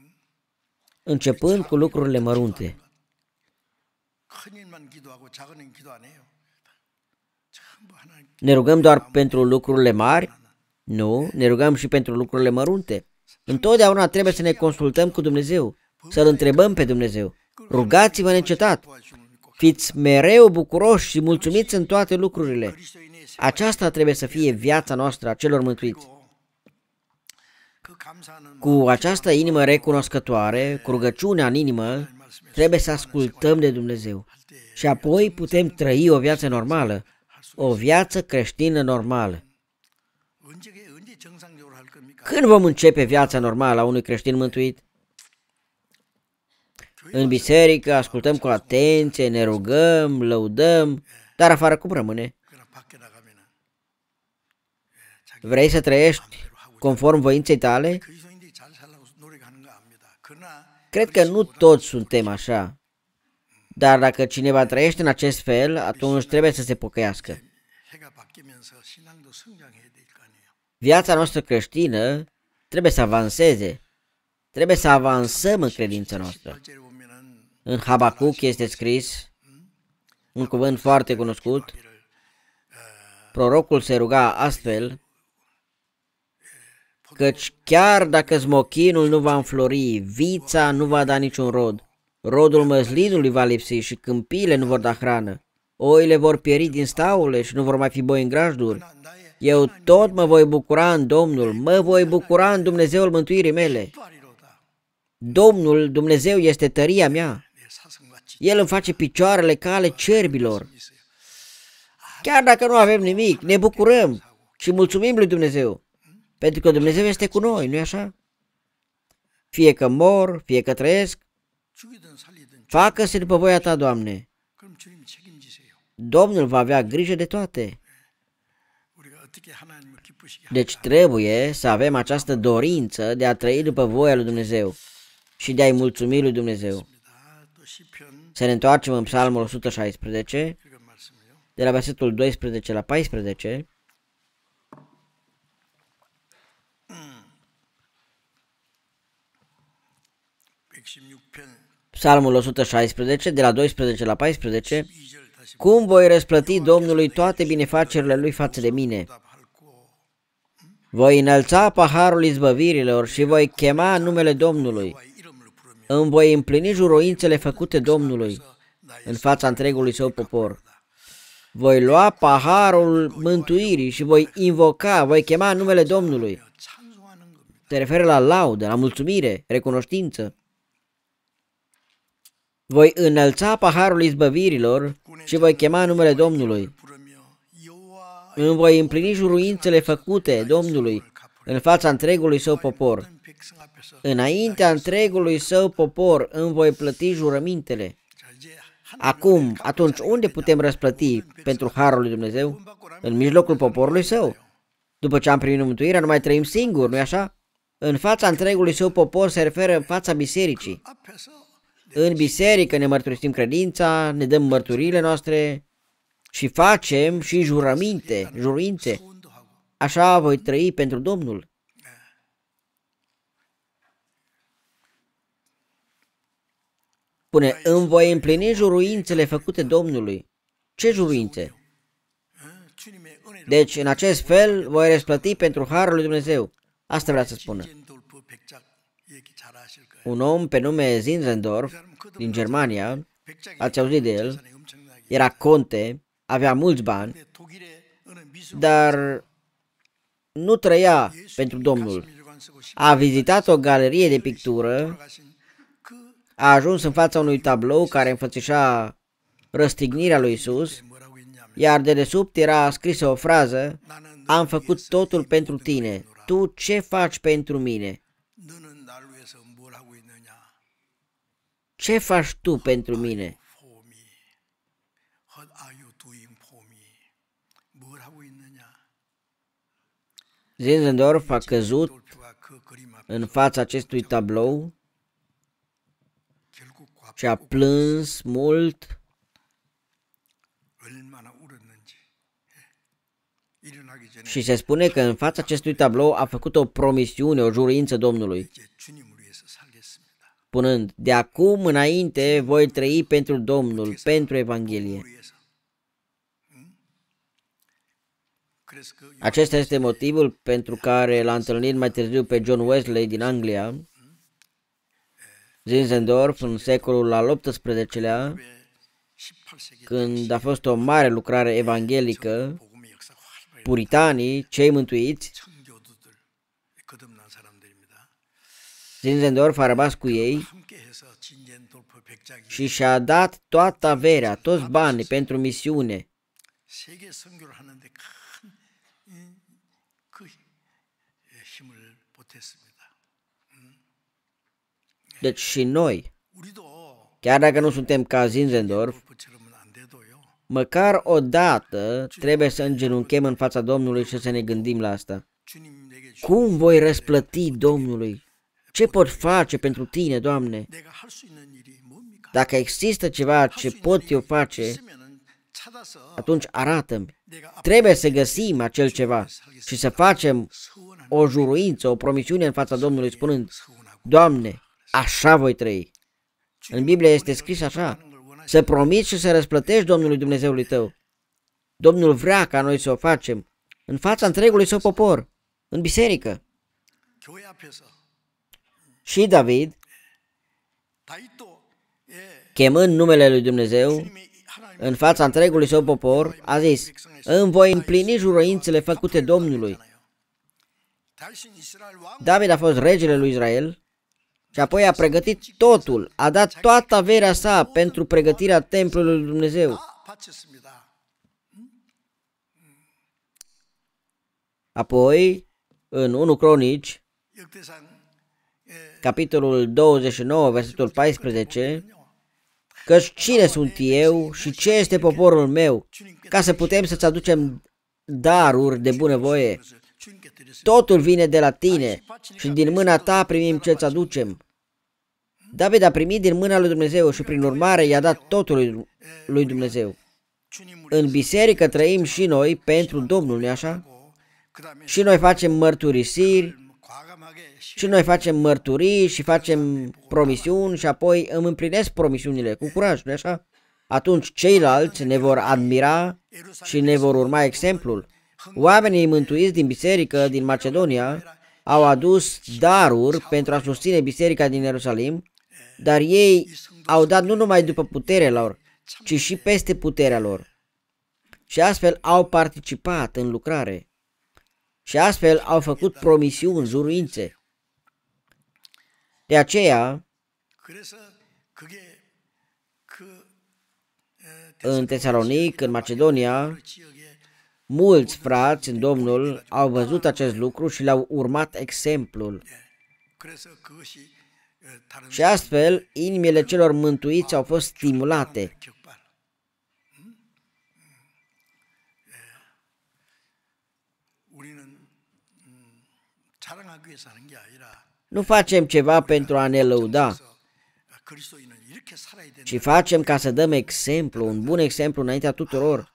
S1: începând cu lucrurile mărunte. Ne rugăm doar pentru lucrurile mari? Nu, ne rugăm și pentru lucrurile mărunte. Întotdeauna trebuie să ne consultăm cu Dumnezeu, să-L întrebăm pe Dumnezeu. Rugați-vă necetat! fiți mereu bucuroși și mulțumiți în toate lucrurile. Aceasta trebuie să fie viața noastră a celor mântuiți. Cu această inimă recunoscătoare, cu rugăciunea în inimă, trebuie să ascultăm de Dumnezeu și apoi putem trăi o viață normală, o viață creștină normală. Când vom începe viața normală a unui creștin mântuit? În biserică ascultăm cu atenție, ne rugăm, lăudăm, dar afară cum rămâne? Vrei să trăiești conform voinței tale? Cred că nu toți suntem așa. Dar dacă cineva trăiește în acest fel, atunci trebuie să se pocăiască. Viața noastră creștină trebuie să avanseze. Trebuie să avansăm în credința noastră. În Habacuc este scris un cuvânt foarte cunoscut. Prorocul se ruga astfel, căci chiar dacă smochinul nu va înflori, vița nu va da niciun rod, rodul măslinului va lipsi și câmpiile nu vor da hrană, oile vor pieri din staule și nu vor mai fi boi în grajduri. Eu tot mă voi bucura în Domnul, mă voi bucura în Dumnezeul mântuirii mele. Domnul Dumnezeu este tăria mea. El îmi face picioarele ale cerbilor. Chiar dacă nu avem nimic, ne bucurăm și mulțumim lui Dumnezeu. Pentru că Dumnezeu este cu noi, nu-i așa? Fie că mor, fie că trăiesc, facă-se după voia ta, Doamne. Domnul va avea grijă de toate. Deci trebuie să avem această dorință de a trăi după voia lui Dumnezeu și de a-i mulțumi lui Dumnezeu. Să ne întoarcem în psalmul 116, de la versetul 12 la 14. Psalmul 116, de la 12 la 14. Cum voi răsplăti Domnului toate binefacerile Lui față de mine? Voi înălța paharul izbăvirilor și voi chema numele Domnului îmi voi împlini juroințele făcute Domnului în fața întregului său popor. Voi lua paharul mântuirii și voi invoca, voi chema numele Domnului. Te referi la laudă, la mulțumire, recunoștință. Voi înălța paharul izbăvirilor și voi chema numele Domnului. Îmi voi împlini juruințele făcute Domnului în fața întregului său popor. Înaintea întregului său popor îmi voi plăti jurămintele. Acum, atunci unde putem răsplăti pentru harul lui Dumnezeu? În mijlocul poporului său. După ce am primit mântuirea, nu mai trăim singuri, nu-i așa? În fața întregului său popor se referă în fața bisericii. În biserică ne mărturisim credința, ne dăm mărturile noastre și facem și jurăminte, jurințe. Așa voi trăi pentru Domnul. Spune, îmi voi împlini juruințele făcute Domnului. Ce juruințe? Deci, în acest fel, voi răsplăti pentru Harul lui Dumnezeu. Asta vrea să spună. Un om pe nume Zinzendorf, din Germania, ați auzit de el, era conte, avea mulți bani, dar nu trăia pentru Domnul. A vizitat o galerie de pictură a ajuns în fața unui tablou care înfățișa răstignirea lui Isus, iar de desubt era scrisă o frază, am făcut totul pentru tine, tu ce faci pentru mine? Ce faci tu pentru mine? Zinzendorf a căzut în fața acestui tablou și a plâns mult. Și se spune că în fața acestui tablou a făcut o promisiune, o jurință Domnului, spunând, de acum înainte voi trăi pentru Domnul, pentru Evanghelie. Acesta este motivul pentru care l-a întâlnit mai târziu pe John Wesley din Anglia, Zinzendorf în secolul al XVIII-lea, când a fost o mare lucrare evanghelică, puritanii, cei mântuiți, Zinzendorf a rămas cu ei și și-a dat toată averea, toți banii pentru misiune. Deci și noi, chiar dacă nu suntem ca Zinzendorf, măcar o dată trebuie să îngenunchem în fața Domnului și să ne gândim la asta. Cum voi răsplăti Domnului? Ce pot face pentru tine, Doamne? Dacă există ceva ce pot eu face, atunci arată-mi. Trebuie să găsim acel ceva și să facem o juruință, o promisiune în fața Domnului spunând, Doamne, așa voi trăi. În Biblie este scris așa, să promiți și să răsplătești Domnului Dumnezeului tău. Domnul vrea ca noi să o facem în fața întregului său popor, în biserică. Și David, chemând numele lui Dumnezeu, în fața întregului său popor, a zis, îmi voi împlini juroințele făcute Domnului. David a fost regele lui Israel și apoi a pregătit totul, a dat toată averea sa pentru pregătirea templului lui Dumnezeu. Apoi, în 1 Cronici, capitolul 29, versetul 14, căci cine sunt eu și ce este poporul meu, ca să putem să-ți aducem daruri de bunăvoie. Totul vine de la tine și din mâna ta primim ce îți aducem. David a primit din mâna lui Dumnezeu și prin urmare i-a dat totul lui Dumnezeu. În biserică trăim și noi pentru Domnul, nu așa? Și noi facem mărturisiri, și noi facem mărturii și facem promisiuni și apoi îmi împlinesc promisiunile cu curaj, nu așa? Atunci ceilalți ne vor admira și ne vor urma exemplul. Oamenii mântuiți din biserică din Macedonia au adus daruri pentru a susține biserica din Ierusalim, dar ei au dat nu numai după puterea lor, ci și peste puterea lor. Și astfel au participat în lucrare. Și astfel au făcut promisiuni, zuruințe. De aceea, în Tesalonic, în Macedonia, Mulți frați în Domnul au văzut acest lucru și le-au urmat exemplul. Și astfel, inimile celor mântuiți au fost stimulate. Nu facem ceva pentru a ne lăuda, ci facem ca să dăm exemplu, un bun exemplu înaintea tuturor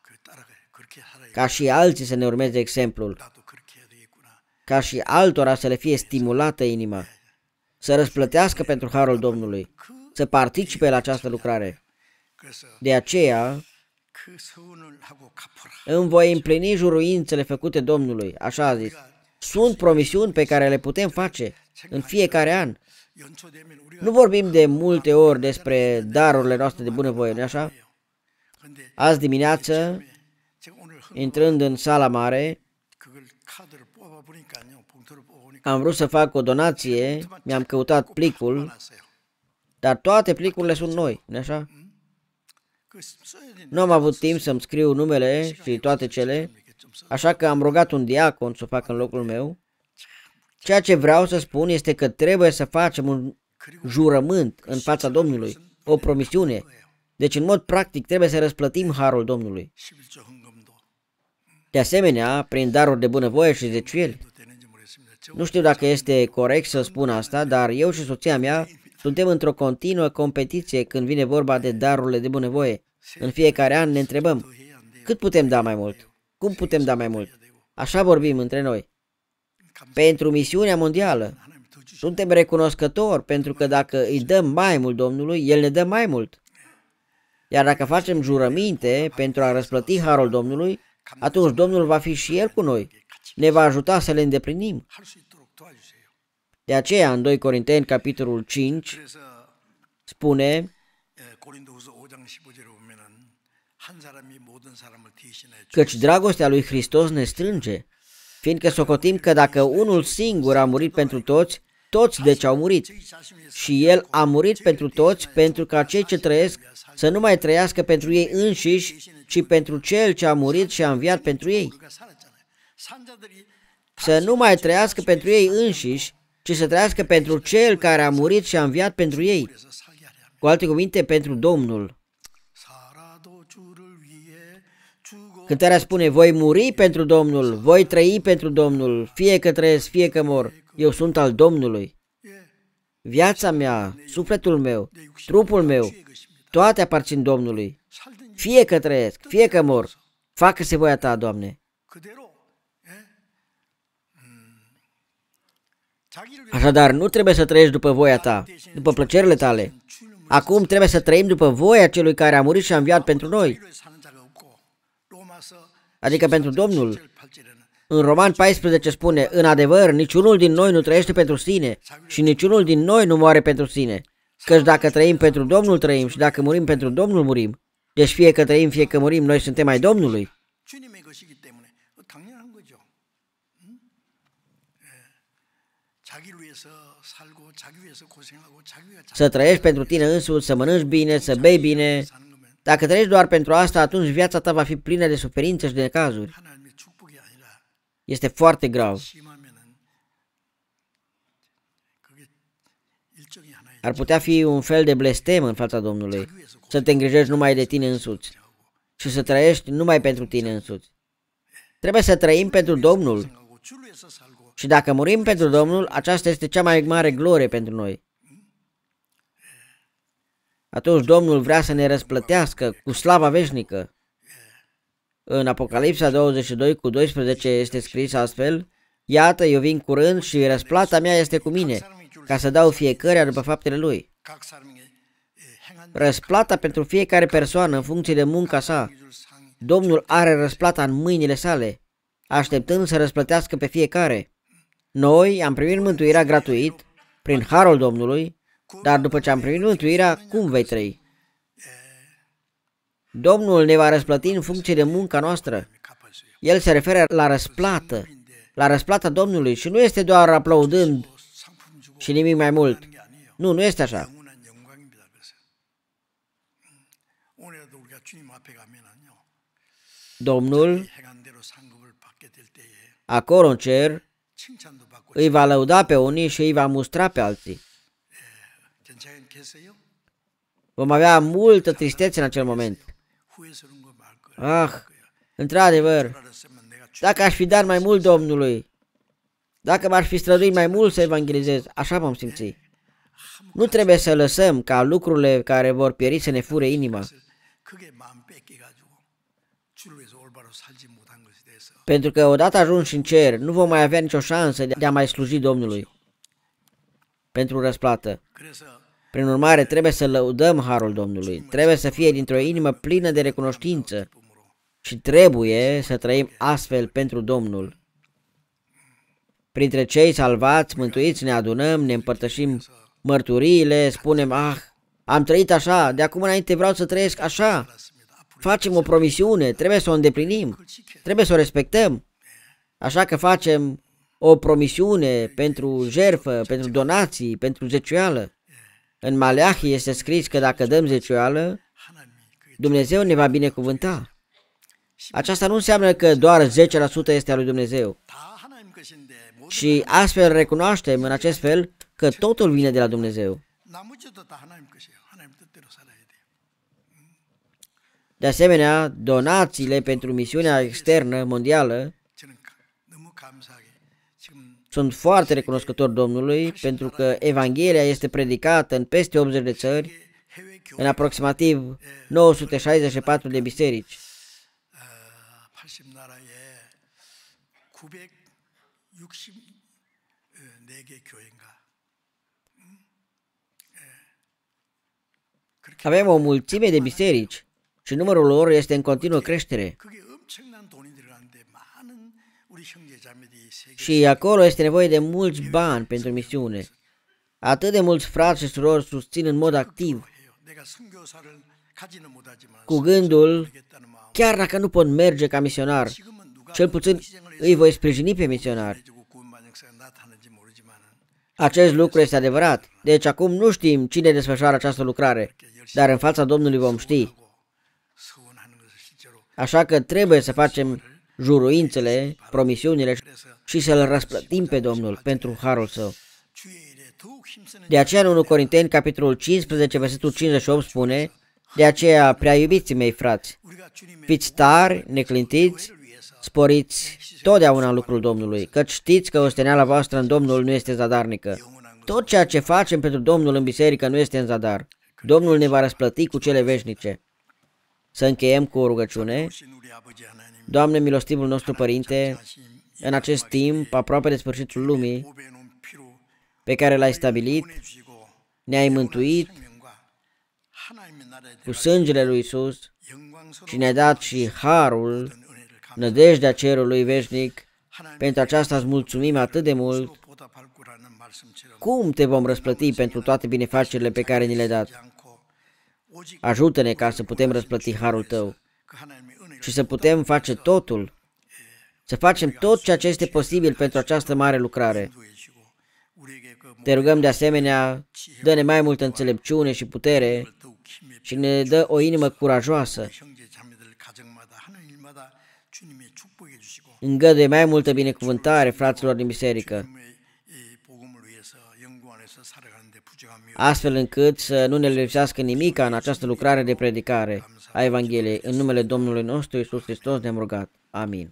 S1: ca și alții să ne urmeze exemplul, ca și altora să le fie stimulată inima, să răsplătească pentru harul Domnului, să participe la această lucrare. De aceea, îmi voi împlini juruințele făcute Domnului, așa a zis. Sunt promisiuni pe care le putem face în fiecare an. Nu vorbim de multe ori despre darurile noastre de bunăvoie, nu așa? Azi dimineață intrând în sala mare, am vrut să fac o donație, mi-am căutat plicul, dar toate plicurile sunt noi, nu așa? Mm? Nu am avut timp să-mi scriu numele și toate cele, așa că am rugat un diacon să o facă în locul meu. Ceea ce vreau să spun este că trebuie să facem un jurământ în fața Domnului, o promisiune. Deci, în mod practic, trebuie să răsplătim harul Domnului. De asemenea, prin daruri de bunăvoie și zeciuieli. Nu știu dacă este corect să spun asta, dar eu și soția mea suntem într-o continuă competiție când vine vorba de darurile de bunăvoie. În fiecare an ne întrebăm, cât putem da mai mult? Cum putem da mai mult? Așa vorbim între noi. Pentru misiunea mondială. Suntem recunoscători pentru că dacă îi dăm mai mult Domnului, El ne dă mai mult. Iar dacă facem jurăminte pentru a răsplăti harul Domnului, atunci Domnul va fi și El cu noi. Ne va ajuta să le îndeplinim. De aceea, în 2 Corinteni, capitolul 5, spune căci dragostea lui Hristos ne strânge, fiindcă socotim că dacă unul singur a murit pentru toți, toți deci au murit. Și el a murit pentru toți pentru ca cei ce trăiesc să nu mai trăiască pentru ei înșiși, ci pentru cel ce a murit și a înviat pentru ei. Să nu mai trăiască pentru ei înșiși, ci să trăiască pentru cel care a murit și a înviat pentru ei. Cu alte cuvinte, pentru Domnul. Cântarea spune, voi muri pentru Domnul, voi trăi pentru Domnul, fie că trăiesc, fie că mor, eu sunt al Domnului. Viața mea, sufletul meu, trupul meu, toate aparțin Domnului fie că trăiesc, fie că mor, facă-se voia ta, Doamne. Așadar, nu trebuie să trăiești după voia ta, după plăcerile tale. Acum trebuie să trăim după voia celui care a murit și a înviat pentru noi. Adică pentru Domnul. În Roman 14 spune, în adevăr, niciunul din noi nu trăiește pentru sine și niciunul din noi nu moare pentru sine. Căci dacă trăim pentru Domnul, trăim și dacă murim pentru Domnul, murim. Deci fie că trăim, fie că murim, noi suntem ai Domnului. Să trăiești pentru tine însuți, să mănânci bine, să bei bine. Dacă trăiești doar pentru asta, atunci viața ta va fi plină de suferință și de cazuri. Este foarte grav. Ar putea fi un fel de blestem în fața Domnului să te îngrijești numai de tine însuți și să trăiești numai pentru tine însuți. Trebuie să trăim pentru Domnul și dacă murim pentru Domnul, aceasta este cea mai mare glorie pentru noi. Atunci Domnul vrea să ne răsplătească cu slava veșnică. În Apocalipsa 22 cu 12 este scris astfel, Iată, eu vin curând și răsplata mea este cu mine, ca să dau fiecare după faptele lui. Răsplata pentru fiecare persoană în funcție de munca sa. Domnul are răsplata în mâinile sale, așteptând să răsplătească pe fiecare. Noi am primit mântuirea gratuit, prin harul Domnului, dar după ce am primit mântuirea, cum vei trăi? Domnul ne va răsplăti în funcție de munca noastră. El se referă la răsplată, la răsplata Domnului și nu este doar aplaudând și nimic mai mult. Nu, nu este așa. Domnul, acolo în cer, îi va lăuda pe unii și îi va mustra pe alții. Vom avea multă tristețe în acel moment. Ah, într-adevăr, dacă aș fi dat mai mult Domnului, dacă m-ar fi străduit mai mult să evangelizez, așa vom simți. Nu trebuie să lăsăm ca lucrurile care vor pieri să ne fure inima. Pentru că odată ajunși în cer, nu vom mai avea nicio șansă de a mai sluji Domnului pentru răsplată. Prin urmare, trebuie să lăudăm harul Domnului, trebuie să fie dintr-o inimă plină de recunoștință și trebuie să trăim astfel pentru Domnul. Printre cei salvați, mântuiți, ne adunăm, ne împărtășim mărturiile, spunem, ah, am trăit așa, de acum înainte vreau să trăiesc așa. Facem o promisiune, trebuie să o îndeplinim, trebuie să o respectăm. Așa că facem o promisiune pentru jerfă, pentru donații, pentru zecioală. În Maleahi este scris că dacă dăm zecioală, Dumnezeu ne va binecuvânta. Aceasta nu înseamnă că doar 10% este al lui Dumnezeu, și astfel recunoaștem în acest fel că totul vine de la Dumnezeu. De asemenea, donațiile pentru misiunea externă mondială sunt foarte recunoscător Domnului pentru că Evanghelia este predicată în peste 80 de țări, în aproximativ 964 de biserici. Avem o mulțime de biserici și numărul lor este în continuă creștere. Și acolo este nevoie de mulți bani pentru misiune. Atât de mulți frați și surori susțin în mod activ cu gândul, chiar dacă nu pot merge ca misionar, cel puțin îi voi sprijini pe misionar. Acest lucru este adevărat. Deci acum nu știm cine desfășoară această lucrare dar în fața Domnului vom ști. Așa că trebuie să facem juruințele, promisiunile și să-L răsplătim pe Domnul pentru harul său. De aceea în 1 Corinteni, capitolul 15, versetul 58 spune, De aceea, prea iubiți mei frați, fiți tari, neclintiți, sporiți totdeauna în lucrul Domnului, căci știți că osteneala voastră în Domnul nu este zadarnică. Tot ceea ce facem pentru Domnul în biserică nu este în zadar. Domnul ne va răsplăti cu cele veșnice. Să încheiem cu o rugăciune. Doamne, milostivul nostru Părinte, în acest timp, aproape de sfârșitul lumii, pe care l-ai stabilit, ne-ai mântuit cu sângele lui Isus și ne-ai dat și harul, nădejdea cerului veșnic. Pentru aceasta îți mulțumim atât de mult. Cum te vom răsplăti pentru toate binefacerile pe care ni le-ai dat? Ajută-ne ca să putem răsplăti harul tău și să putem face totul, să facem tot ceea ce este posibil pentru această mare lucrare. Te rugăm de asemenea, dă-ne mai multă înțelepciune și putere și ne dă o inimă curajoasă. Îngăduie mai multă binecuvântare fraților din biserică. astfel încât să nu ne lipsească nimica în această lucrare de predicare a Evangheliei. În numele Domnului nostru Isus Hristos ne-am rugat. Amin.